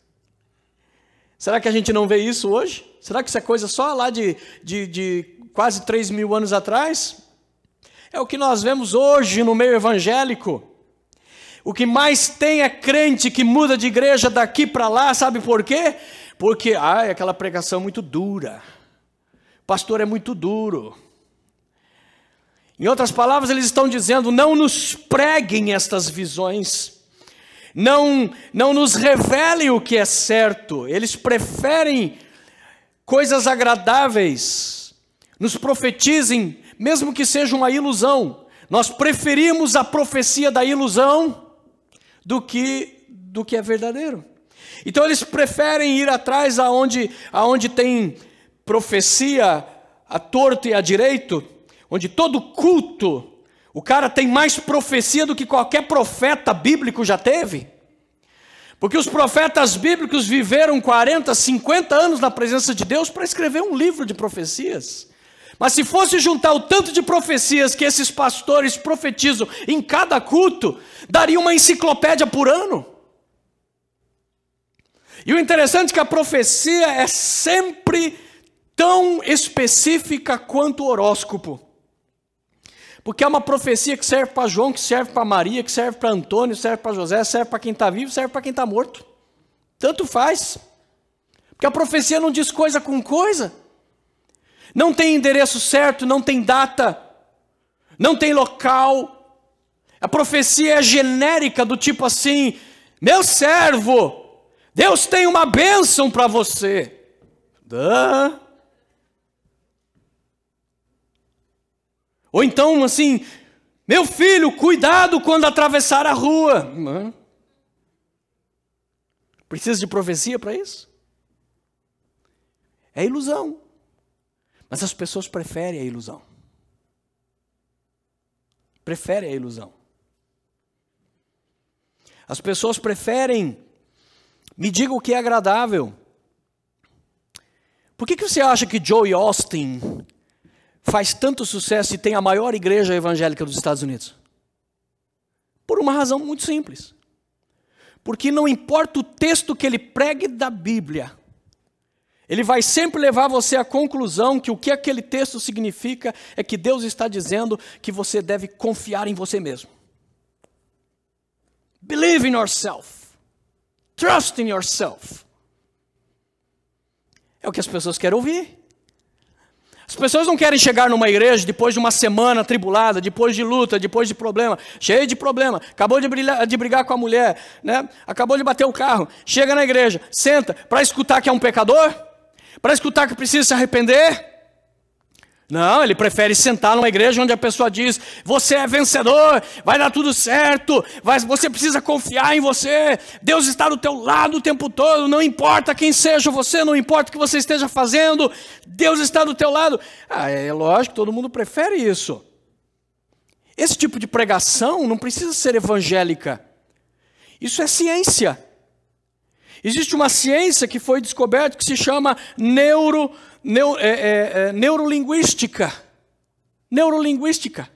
Será que a gente não vê isso hoje? Será que isso é coisa só lá de, de, de quase 3 mil anos atrás? É o que nós vemos hoje no meio evangélico. O que mais tem é crente que muda de igreja daqui para lá, sabe por quê? Porque, ai, aquela pregação é muito dura. Pastor é muito duro. Em outras palavras, eles estão dizendo: não nos preguem estas visões, não, não nos revelem o que é certo, eles preferem coisas agradáveis, nos profetizem, mesmo que seja uma ilusão. Nós preferimos a profecia da ilusão do que do que é verdadeiro. Então eles preferem ir atrás aonde aonde tem profecia a torto e a direito onde todo culto, o cara tem mais profecia do que qualquer profeta bíblico já teve. Porque os profetas bíblicos viveram 40, 50 anos na presença de Deus para escrever um livro de profecias. Mas se fosse juntar o tanto de profecias que esses pastores profetizam em cada culto, daria uma enciclopédia por ano. E o interessante é que a profecia é sempre tão específica quanto o horóscopo. Porque é uma profecia que serve para João, que serve para Maria, que serve para Antônio, serve para José, serve para quem está vivo, serve para quem está morto. Tanto faz. Porque a profecia não diz coisa com coisa. Não tem endereço certo, não tem data, não tem local. A profecia é genérica, do tipo assim: meu servo, Deus tem uma bênção para você. Duh. Ou então, assim, meu filho, cuidado quando atravessar a rua. Precisa de profecia para isso? É ilusão. Mas as pessoas preferem a ilusão. Preferem a ilusão. As pessoas preferem. Me diga o que é agradável. Por que, que você acha que Joe Austin faz tanto sucesso e tem a maior igreja evangélica dos Estados Unidos? Por uma razão muito simples. Porque não importa o texto que ele pregue da Bíblia, ele vai sempre levar você à conclusão que o que aquele texto significa é que Deus está dizendo que você deve confiar em você mesmo. Believe in yourself. Trust in yourself. É o que as pessoas querem ouvir. As pessoas não querem chegar numa igreja depois de uma semana tribulada, depois de luta, depois de problema, cheio de problema, acabou de, brilhar, de brigar com a mulher, né? acabou de bater o carro, chega na igreja, senta para escutar que é um pecador, para escutar que precisa se arrepender, não, ele prefere sentar numa igreja onde a pessoa diz: Você é vencedor, vai dar tudo certo, você precisa confiar em você, Deus está do teu lado o tempo todo, não importa quem seja você, não importa o que você esteja fazendo, Deus está do teu lado. Ah, é, é lógico, todo mundo prefere isso. Esse tipo de pregação não precisa ser evangélica. Isso é ciência. Existe uma ciência que foi descoberta que se chama neuro neu, é, é, é, neurolinguística. Neurolinguística.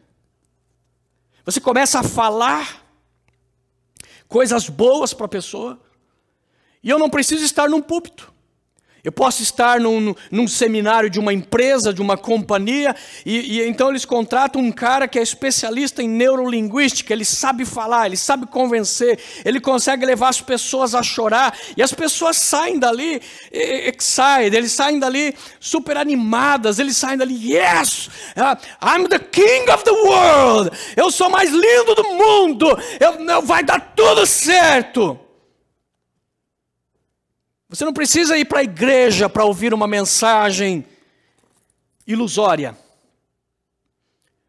Você começa a falar coisas boas para a pessoa. E eu não preciso estar num púlpito. Eu posso estar num, num, seminário de uma empresa, de uma companhia, e, e, então eles contratam um cara que é especialista em neurolinguística, ele sabe falar, ele sabe convencer, ele consegue levar as pessoas a chorar, e as pessoas saem dali excited, eles saem dali super animadas, eles saem dali, yes, ah, I'm the king of the world, eu sou mais lindo do mundo, eu, eu vai dar tudo certo. Você não precisa ir para a igreja para ouvir uma mensagem ilusória.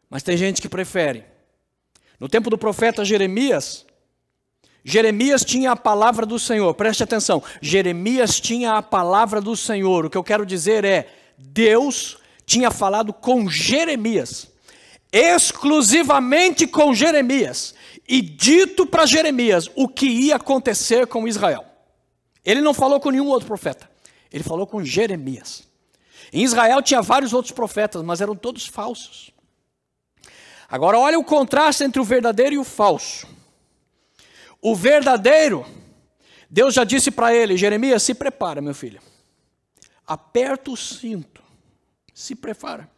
Mas tem gente que prefere. No tempo do profeta Jeremias, Jeremias tinha a palavra do Senhor. Preste atenção. Jeremias tinha a palavra do Senhor. O que eu quero dizer é: Deus tinha falado com Jeremias, exclusivamente com Jeremias, e dito para Jeremias o que ia acontecer com Israel. Ele não falou com nenhum outro profeta. Ele falou com Jeremias. Em Israel tinha vários outros profetas, mas eram todos falsos. Agora olha o contraste entre o verdadeiro e o falso. O verdadeiro, Deus já disse para ele, Jeremias, se prepara, meu filho. Aperta o cinto. Se prepara.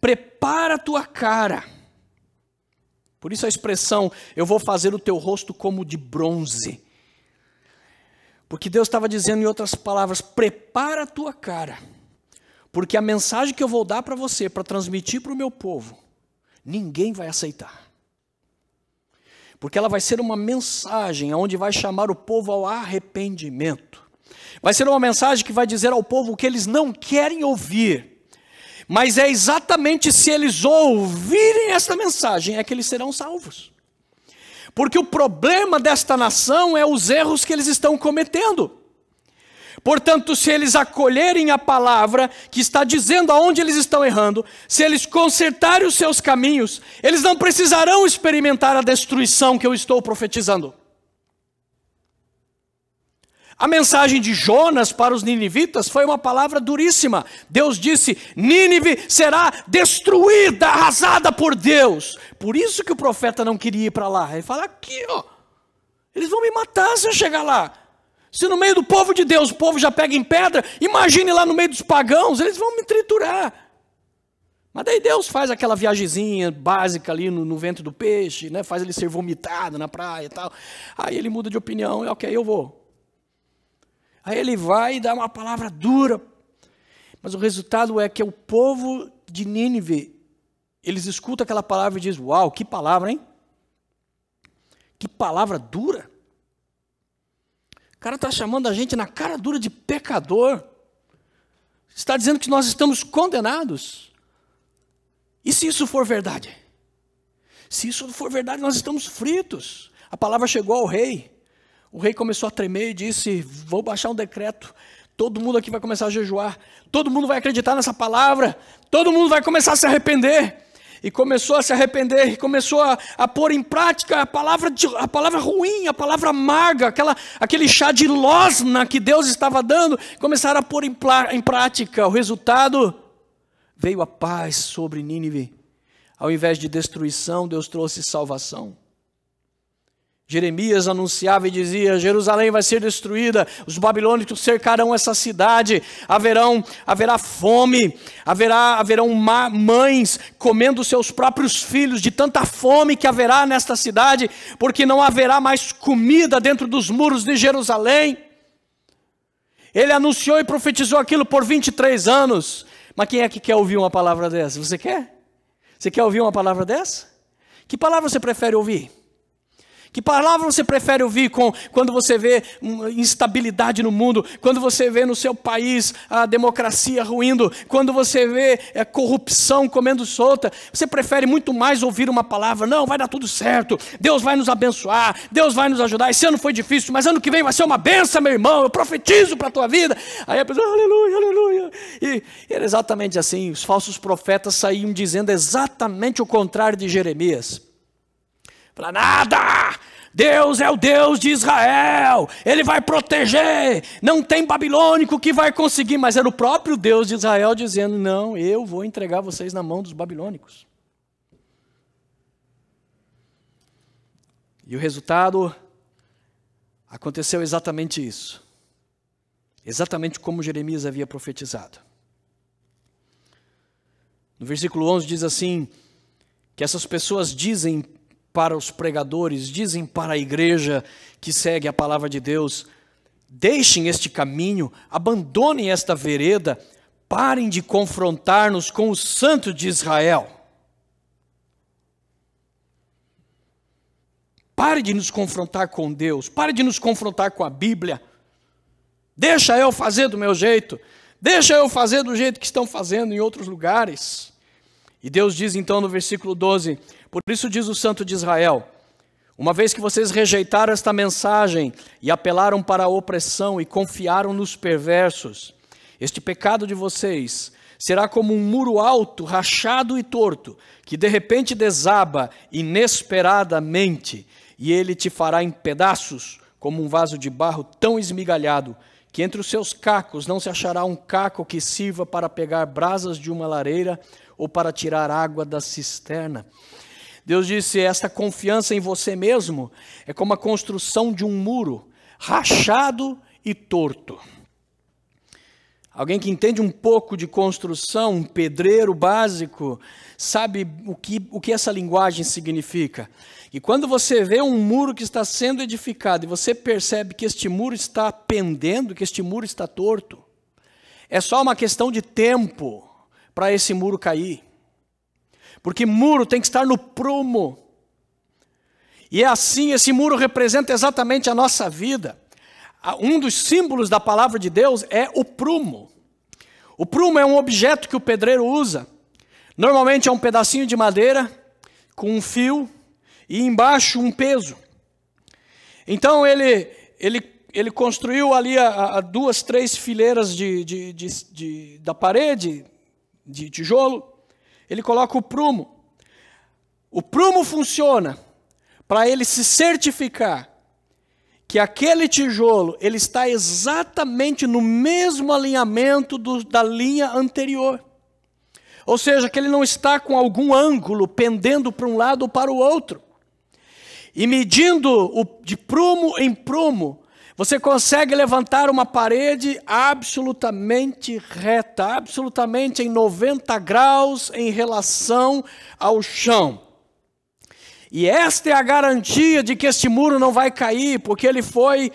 Prepara a tua cara. Por isso a expressão, eu vou fazer o teu rosto como de bronze porque Deus estava dizendo, em outras palavras, prepara a tua cara. Porque a mensagem que eu vou dar para você, para transmitir para o meu povo, ninguém vai aceitar. Porque ela vai ser uma mensagem onde vai chamar o povo ao arrependimento. Vai ser uma mensagem que vai dizer ao povo o que eles não querem ouvir. Mas é exatamente se eles ouvirem essa mensagem é que eles serão salvos. Porque o problema desta nação é os erros que eles estão cometendo. Portanto, se eles acolherem a palavra que está dizendo aonde eles estão errando, se eles consertarem os seus caminhos, eles não precisarão experimentar a destruição que eu estou profetizando. A mensagem de Jonas para os ninivitas foi uma palavra duríssima. Deus disse: Nínive será destruída, arrasada por Deus. Por isso que o profeta não queria ir para lá. Ele fala: aqui, ó, eles vão me matar se eu chegar lá. Se no meio do povo de Deus o povo já pega em pedra, imagine lá no meio dos pagãos, eles vão me triturar. Mas daí Deus faz aquela viagemzinha básica ali no, no, ventre do peixe, né? faz ele ser vomitado na praia e tal. Aí ele muda de opinião, ok, eu vou. Aí ele vai e dá uma palavra dura. Mas o resultado é que o povo de Nínive, eles escutam aquela palavra e dizem: Uau, que palavra, hein? Que palavra dura. O cara está chamando a gente na cara dura de pecador. Está dizendo que nós estamos condenados. E se isso for verdade? Se isso for verdade, nós estamos fritos. A palavra chegou ao rei. O rei começou a tremer e disse: Vou baixar um decreto. Todo mundo aqui vai começar a jejuar. Todo mundo vai acreditar nessa palavra. Todo mundo vai começar a se arrepender. E começou a se arrepender, e começou a, a pôr em prática a palavra, de, a palavra ruim, a palavra amarga, aquela, aquele chá de losna que Deus estava dando. Começaram a pôr em, em prática. O resultado veio a paz sobre Nínive. Ao invés de destruição, Deus trouxe salvação. Jeremias anunciava e dizia: Jerusalém vai ser destruída, os babilônicos cercarão essa cidade, haverão, haverá fome, haverá, haverão mães comendo seus próprios filhos, de tanta fome que haverá nesta cidade, porque não haverá mais comida dentro dos muros de Jerusalém. Ele anunciou e profetizou aquilo por 23 anos. Mas quem é que quer ouvir uma palavra dessa? Você quer? Você quer ouvir uma palavra dessa? Que palavra você prefere ouvir? Que palavra você prefere ouvir com, quando você vê hum, instabilidade no mundo, quando você vê no seu país a democracia ruindo, quando você vê é, corrupção comendo solta? Você prefere muito mais ouvir uma palavra: não, vai dar tudo certo, Deus vai nos abençoar, Deus vai nos ajudar. Esse ano foi difícil, mas ano que vem vai ser uma benção, meu irmão, eu profetizo para a tua vida. Aí a pessoa, aleluia, aleluia. e era exatamente assim: os falsos profetas saíam dizendo exatamente o contrário de Jeremias. Para nada! Deus é o Deus de Israel, ele vai proteger, não tem babilônico que vai conseguir, mas era o próprio Deus de Israel dizendo: Não, eu vou entregar vocês na mão dos babilônicos. E o resultado aconteceu exatamente isso, exatamente como Jeremias havia profetizado. No versículo 11 diz assim: que essas pessoas dizem para os pregadores, dizem para a igreja que segue a palavra de Deus: deixem este caminho, abandonem esta vereda, parem de confrontar-nos com o santo de Israel. Pare de nos confrontar com Deus, pare de nos confrontar com a Bíblia. Deixa eu fazer do meu jeito, deixa eu fazer do jeito que estão fazendo em outros lugares. E Deus diz então no versículo 12: por isso diz o santo de Israel: Uma vez que vocês rejeitaram esta mensagem e apelaram para a opressão e confiaram nos perversos, este pecado de vocês será como um muro alto, rachado e torto, que de repente desaba inesperadamente, e ele te fará em pedaços, como um vaso de barro tão esmigalhado, que entre os seus cacos não se achará um caco que sirva para pegar brasas de uma lareira ou para tirar água da cisterna. Deus disse: esta confiança em você mesmo é como a construção de um muro rachado e torto. Alguém que entende um pouco de construção, um pedreiro básico, sabe o que, o que essa linguagem significa. E quando você vê um muro que está sendo edificado e você percebe que este muro está pendendo, que este muro está torto, é só uma questão de tempo para esse muro cair. Porque muro tem que estar no prumo. E é assim, esse muro representa exatamente a nossa vida. Um dos símbolos da palavra de Deus é o prumo. O prumo é um objeto que o pedreiro usa. Normalmente é um pedacinho de madeira com um fio e embaixo um peso. Então ele, ele, ele construiu ali a, a duas, três fileiras de, de, de, da parede de tijolo ele coloca o prumo. O prumo funciona para ele se certificar que aquele tijolo ele está exatamente no mesmo alinhamento do, da linha anterior. Ou seja, que ele não está com algum ângulo pendendo para um lado ou para o outro. E medindo o, de prumo em prumo, você consegue levantar uma parede absolutamente reta, absolutamente em 90 graus em relação ao chão. E esta é a garantia de que este muro não vai cair, porque ele foi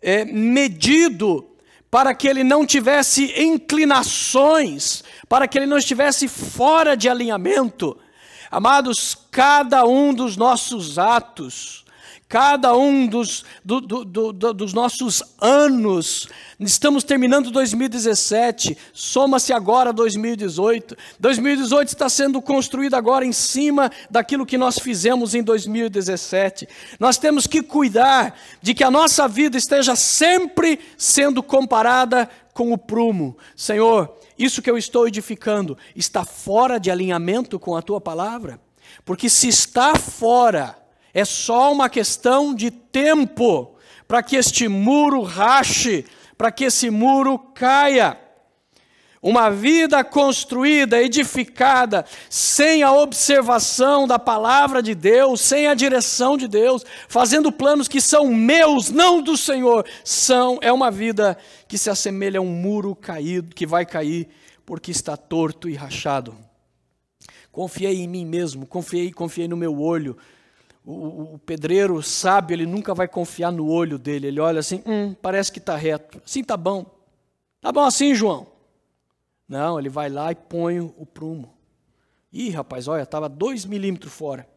é, medido para que ele não tivesse inclinações, para que ele não estivesse fora de alinhamento. Amados, cada um dos nossos atos, Cada um dos, do, do, do, dos nossos anos, estamos terminando 2017, soma-se agora 2018. 2018 está sendo construído agora em cima daquilo que nós fizemos em 2017. Nós temos que cuidar de que a nossa vida esteja sempre sendo comparada com o prumo. Senhor, isso que eu estou edificando está fora de alinhamento com a tua palavra? Porque se está fora, é só uma questão de tempo para que este muro rache, para que esse muro caia. Uma vida construída, edificada, sem a observação da palavra de Deus, sem a direção de Deus, fazendo planos que são meus, não do Senhor, são é uma vida que se assemelha a um muro caído, que vai cair porque está torto e rachado. Confiei em mim mesmo, confiei, confiei no meu olho, o, o, pedreiro sábio, ele nunca vai confiar no olho dele. Ele olha assim, hum, parece que está reto. Assim está bom. Está bom assim, João. Não, ele vai lá e põe o prumo. Ih, rapaz, olha, estava 2 milímetros fora.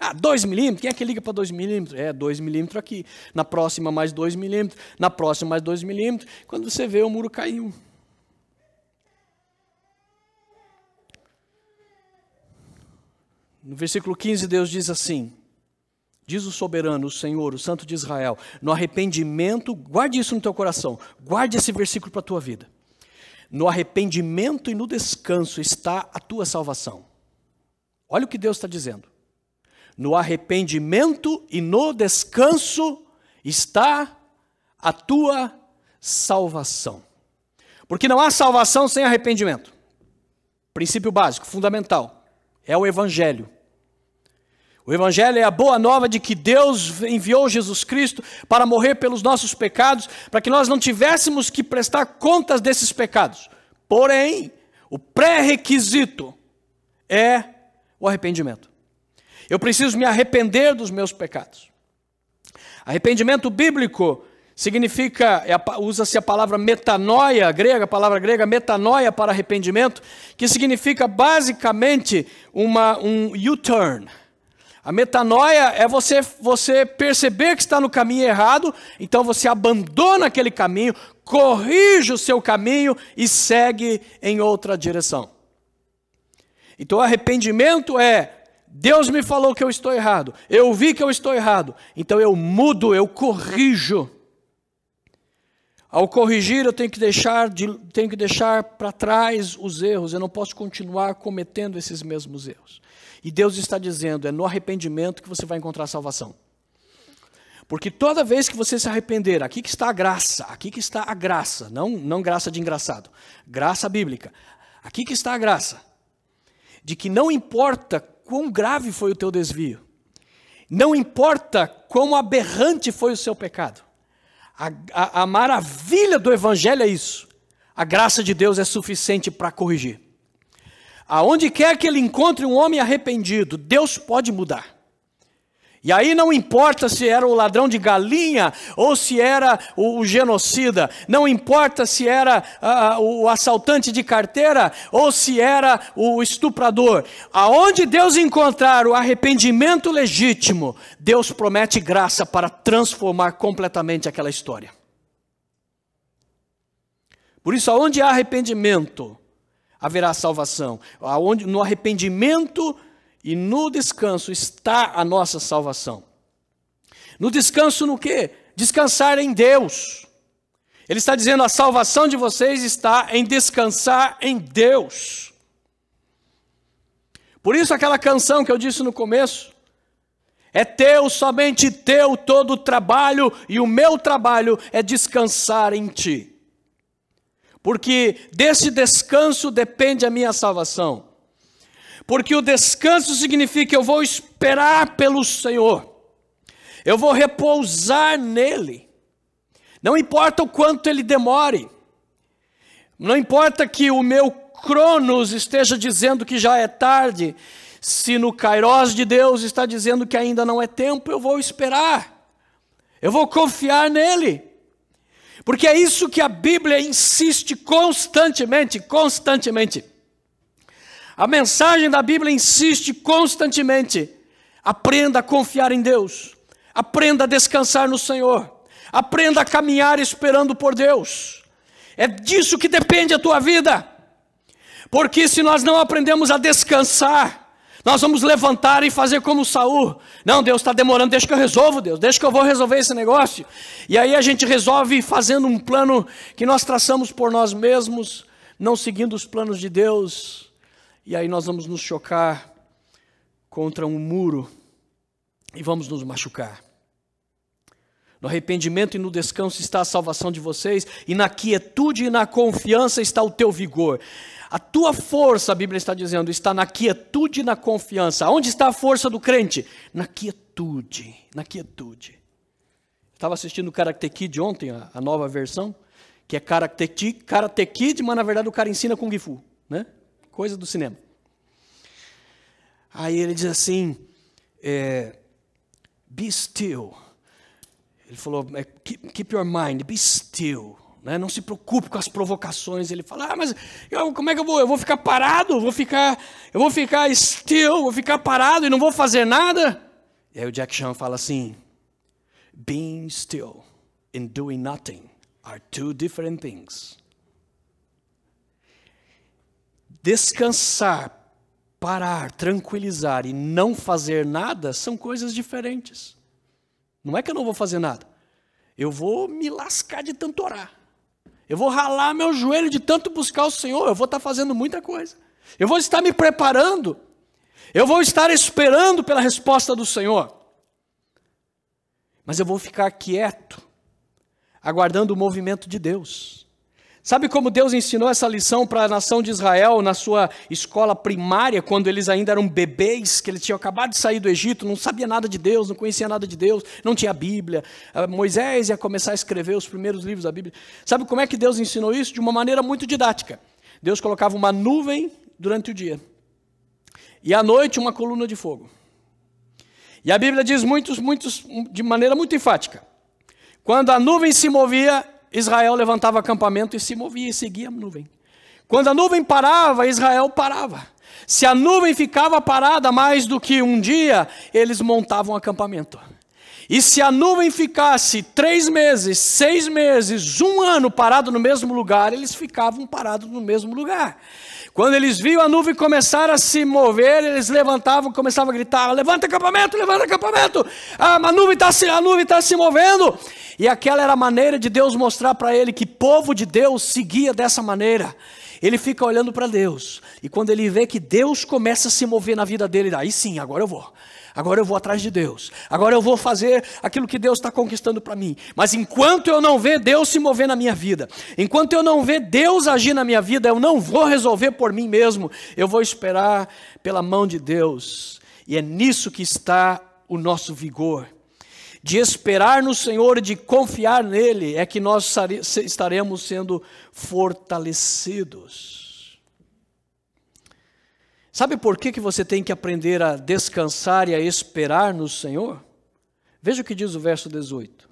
Ah, 2 milímetros? Quem é que liga para 2 milímetros? É, 2 milímetros aqui. Na próxima, mais 2 milímetros. Na próxima, mais 2 milímetros. Quando você vê, o muro caiu. No versículo 15, Deus diz assim: Diz o soberano, o Senhor, o Santo de Israel, no arrependimento, guarde isso no teu coração, guarde esse versículo para a tua vida. No arrependimento e no descanso está a tua salvação. Olha o que Deus está dizendo. No arrependimento e no descanso está a tua salvação. Porque não há salvação sem arrependimento. Princípio básico, fundamental, é o Evangelho. O Evangelho é a boa nova de que Deus enviou Jesus Cristo para morrer pelos nossos pecados, para que nós não tivéssemos que prestar contas desses pecados. Porém, o pré-requisito é o arrependimento. Eu preciso me arrepender dos meus pecados. Arrependimento bíblico significa, é usa-se a palavra metanoia grega, a palavra grega metanoia para arrependimento, que significa basicamente uma, um U-turn a metanoia é você, você perceber que está no caminho errado, então você abandona aquele caminho, corrige o seu caminho e segue em outra direção. Então, arrependimento é Deus me falou que eu estou errado, eu vi que eu estou errado, então eu mudo, eu corrijo. Ao corrigir, eu tenho que deixar, de, tenho que deixar para trás os erros, eu não posso continuar cometendo esses mesmos erros. E Deus está dizendo: é no arrependimento que você vai encontrar salvação. Porque toda vez que você se arrepender, aqui que está a graça, aqui que está a graça, não, não graça de engraçado, graça bíblica. Aqui que está a graça, de que não importa quão grave foi o teu desvio, não importa quão aberrante foi o seu pecado, a, a, a maravilha do Evangelho é isso. A graça de Deus é suficiente para corrigir. Aonde quer que ele encontre um homem arrependido, Deus pode mudar. E aí não importa se era o ladrão de galinha ou se era o, o genocida, não importa se era uh, o assaltante de carteira ou se era o estuprador. Aonde Deus encontrar o arrependimento legítimo, Deus promete graça para transformar completamente aquela história. Por isso, aonde há arrependimento, haverá salvação. Aonde, no arrependimento e no descanso está a nossa salvação. No descanso no quê? Descansar em Deus. Ele está dizendo: a salvação de vocês está em descansar em Deus. Por isso, aquela canção que eu disse no começo, é teu, somente teu, todo o trabalho, e o meu trabalho é descansar em ti porque desse descanso depende a minha salvação. Porque o descanso significa eu vou esperar pelo Senhor, eu vou repousar nele, não importa o quanto ele demore, não importa que o meu Cronos esteja dizendo que já é tarde, se no Kairos de Deus está dizendo que ainda não é tempo, eu vou esperar, eu vou confiar nele. Porque é isso que a Bíblia insiste constantemente, constantemente. A mensagem da Bíblia insiste constantemente: aprenda a confiar em Deus, aprenda a descansar no Senhor, aprenda a caminhar esperando por Deus. É disso que depende a tua vida. Porque se nós não aprendemos a descansar, nós vamos levantar e fazer como Saul. Não, Deus está demorando, deixa que eu resolvo, Deus, deixa que eu vou resolver esse negócio. E aí a gente resolve fazendo um plano que nós traçamos por nós mesmos, não seguindo os planos de Deus. E aí nós vamos nos chocar contra um muro e vamos nos machucar. No arrependimento e no descanso está a salvação de vocês, e na quietude e na confiança está o teu vigor. A tua força, a Bíblia está dizendo, está na quietude e na confiança. Onde está a força do crente? Na quietude, na quietude. Estava assistindo o Karate Kid ontem, a, nova versão, que é Karate Kid, Karate Kid, mas na verdade o cara ensina Kung Fu, né? Coisa do cinema. Aí ele diz assim, é, be still. Ele falou, é, keep your mind, be still né? Não se preocupe com as provocações. Ele fala, ah, mas eu, como é que eu vou? Eu vou ficar parado? Vou ficar, eu vou ficar still, vou ficar parado e não vou fazer nada? E aí o Jack Chan fala assim, being still and doing nothing are two different things. Descansar, parar, tranquilizar e não fazer nada são coisas diferentes. Não é que eu não vou fazer nada. Eu vou me lascar de tanto orar. Eu vou ralar meu joelho de tanto buscar o Senhor. Eu vou estar fazendo muita coisa. Eu vou estar me preparando. Eu vou estar esperando pela resposta do Senhor. Mas eu vou ficar quieto, aguardando o movimento de Deus. Sabe como Deus ensinou essa lição para a nação de Israel na sua escola primária, quando eles ainda eram bebês, que eles tinham acabado de sair do Egito, não sabia nada de Deus, não conhecia nada de Deus, não tinha Bíblia. Ah, Moisés ia começar a escrever os primeiros livros da Bíblia. Sabe como é que Deus ensinou isso? De uma maneira muito didática. Deus colocava uma nuvem durante o dia e à noite uma coluna de fogo. E a Bíblia diz muitos, muitos, de maneira muito enfática. Quando a nuvem se movia, Israel levantava acampamento e se movia e seguia a nuvem. Quando a nuvem parava, Israel parava. Se a nuvem ficava parada mais do que um dia, eles montavam acampamento. E se a nuvem ficasse três meses, seis meses, um ano parado no mesmo lugar, eles ficavam parados no mesmo lugar. Quando eles viam a nuvem começar a se mover, eles levantavam, começavam a gritar: levanta acampamento, levanta acampamento! Ah, a nuvem está se, a nuvem tá se movendo! E aquela era a maneira de Deus mostrar para ele que povo de Deus seguia dessa maneira. Ele fica olhando para Deus, e quando ele vê que Deus começa a se mover na vida dele, aí sim, agora eu vou agora eu vou atrás de Deus, agora eu vou fazer aquilo que Deus está conquistando para mim. Mas enquanto eu não ver Deus se mover na minha vida, enquanto eu não ver Deus agir na minha vida, eu não vou resolver por mim mesmo, eu vou esperar pela mão de Deus. E é nisso que está o nosso vigor. De esperar no Senhor, de confiar nele, é que nós estaremos sendo fortalecidos. Sabe por que, que você tem que aprender a descansar e a esperar no Senhor? Veja o que diz o verso 18.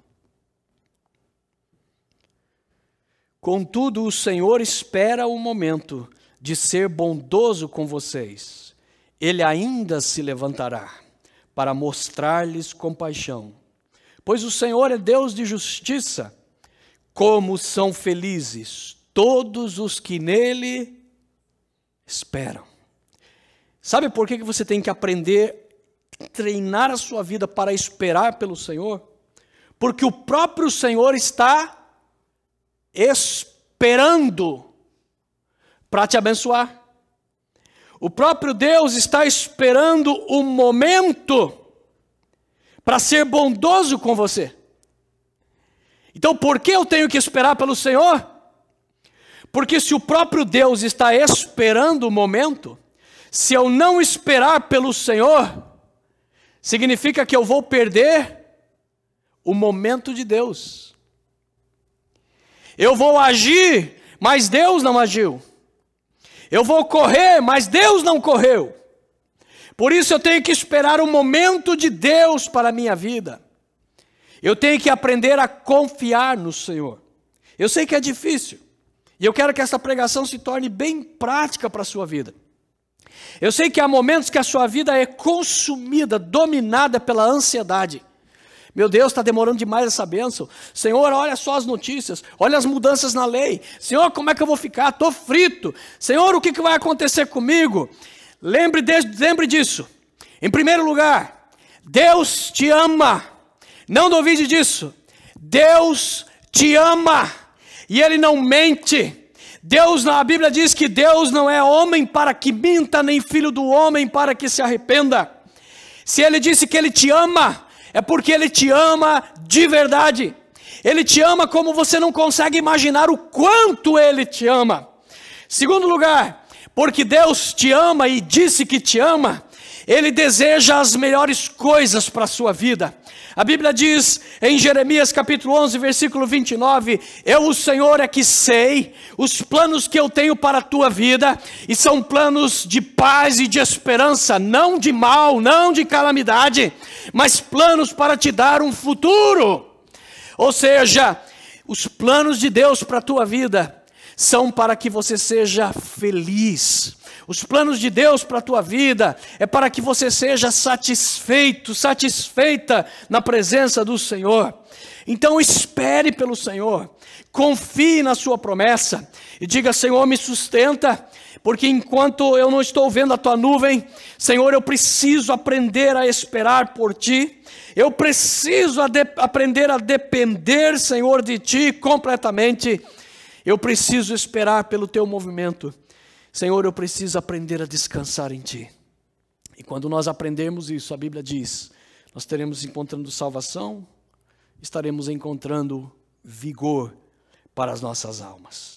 Contudo, o Senhor espera o momento de ser bondoso com vocês. Ele ainda se levantará para mostrar-lhes compaixão. Pois o Senhor é Deus de justiça. Como são felizes todos os que nele esperam. Sabe por que você tem que aprender, treinar a sua vida para esperar pelo Senhor? Porque o próprio Senhor está esperando para te abençoar. O próprio Deus está esperando o momento para ser bondoso com você. Então, por que eu tenho que esperar pelo Senhor? Porque se o próprio Deus está esperando o momento, se eu não esperar pelo Senhor, significa que eu vou perder o momento de Deus. Eu vou agir, mas Deus não agiu. Eu vou correr, mas Deus não correu. Por isso eu tenho que esperar o momento de Deus para a minha vida. Eu tenho que aprender a confiar no Senhor. Eu sei que é difícil, e eu quero que essa pregação se torne bem prática para a sua vida. Eu sei que há momentos que a sua vida é consumida, dominada pela ansiedade. Meu Deus, está demorando demais essa benção. Senhor, olha só as notícias, olha as mudanças na lei. Senhor, como é que eu vou ficar? Estou frito. Senhor, o que, que vai acontecer comigo? Lembre, de, lembre disso. Em primeiro lugar, Deus te ama. Não duvide disso. Deus te ama. E Ele não mente. Deus na Bíblia diz que Deus não é homem para que minta, nem filho do homem para que se arrependa. Se ele disse que ele te ama, é porque ele te ama de verdade. Ele te ama como você não consegue imaginar o quanto ele te ama. Segundo lugar, porque Deus te ama e disse que te ama, ele deseja as melhores coisas para a sua vida. A Bíblia diz em Jeremias capítulo 11, versículo 29: Eu, o Senhor, é que sei os planos que eu tenho para a tua vida, e são planos de paz e de esperança, não de mal, não de calamidade, mas planos para te dar um futuro. Ou seja, os planos de Deus para a tua vida são para que você seja feliz os planos de Deus para a tua vida é para que você seja satisfeito, satisfeita na presença do Senhor. Então espere pelo Senhor, confie na sua promessa e diga: Senhor, me sustenta, porque enquanto eu não estou vendo a tua nuvem, Senhor, eu preciso aprender a esperar por ti. Eu preciso a aprender a depender, Senhor, de ti completamente. Eu preciso esperar pelo teu movimento. Senhor, eu preciso aprender a descansar em Ti. E quando nós aprendemos isso, a Bíblia diz, nós estaremos encontrando salvação, estaremos encontrando vigor para as nossas almas.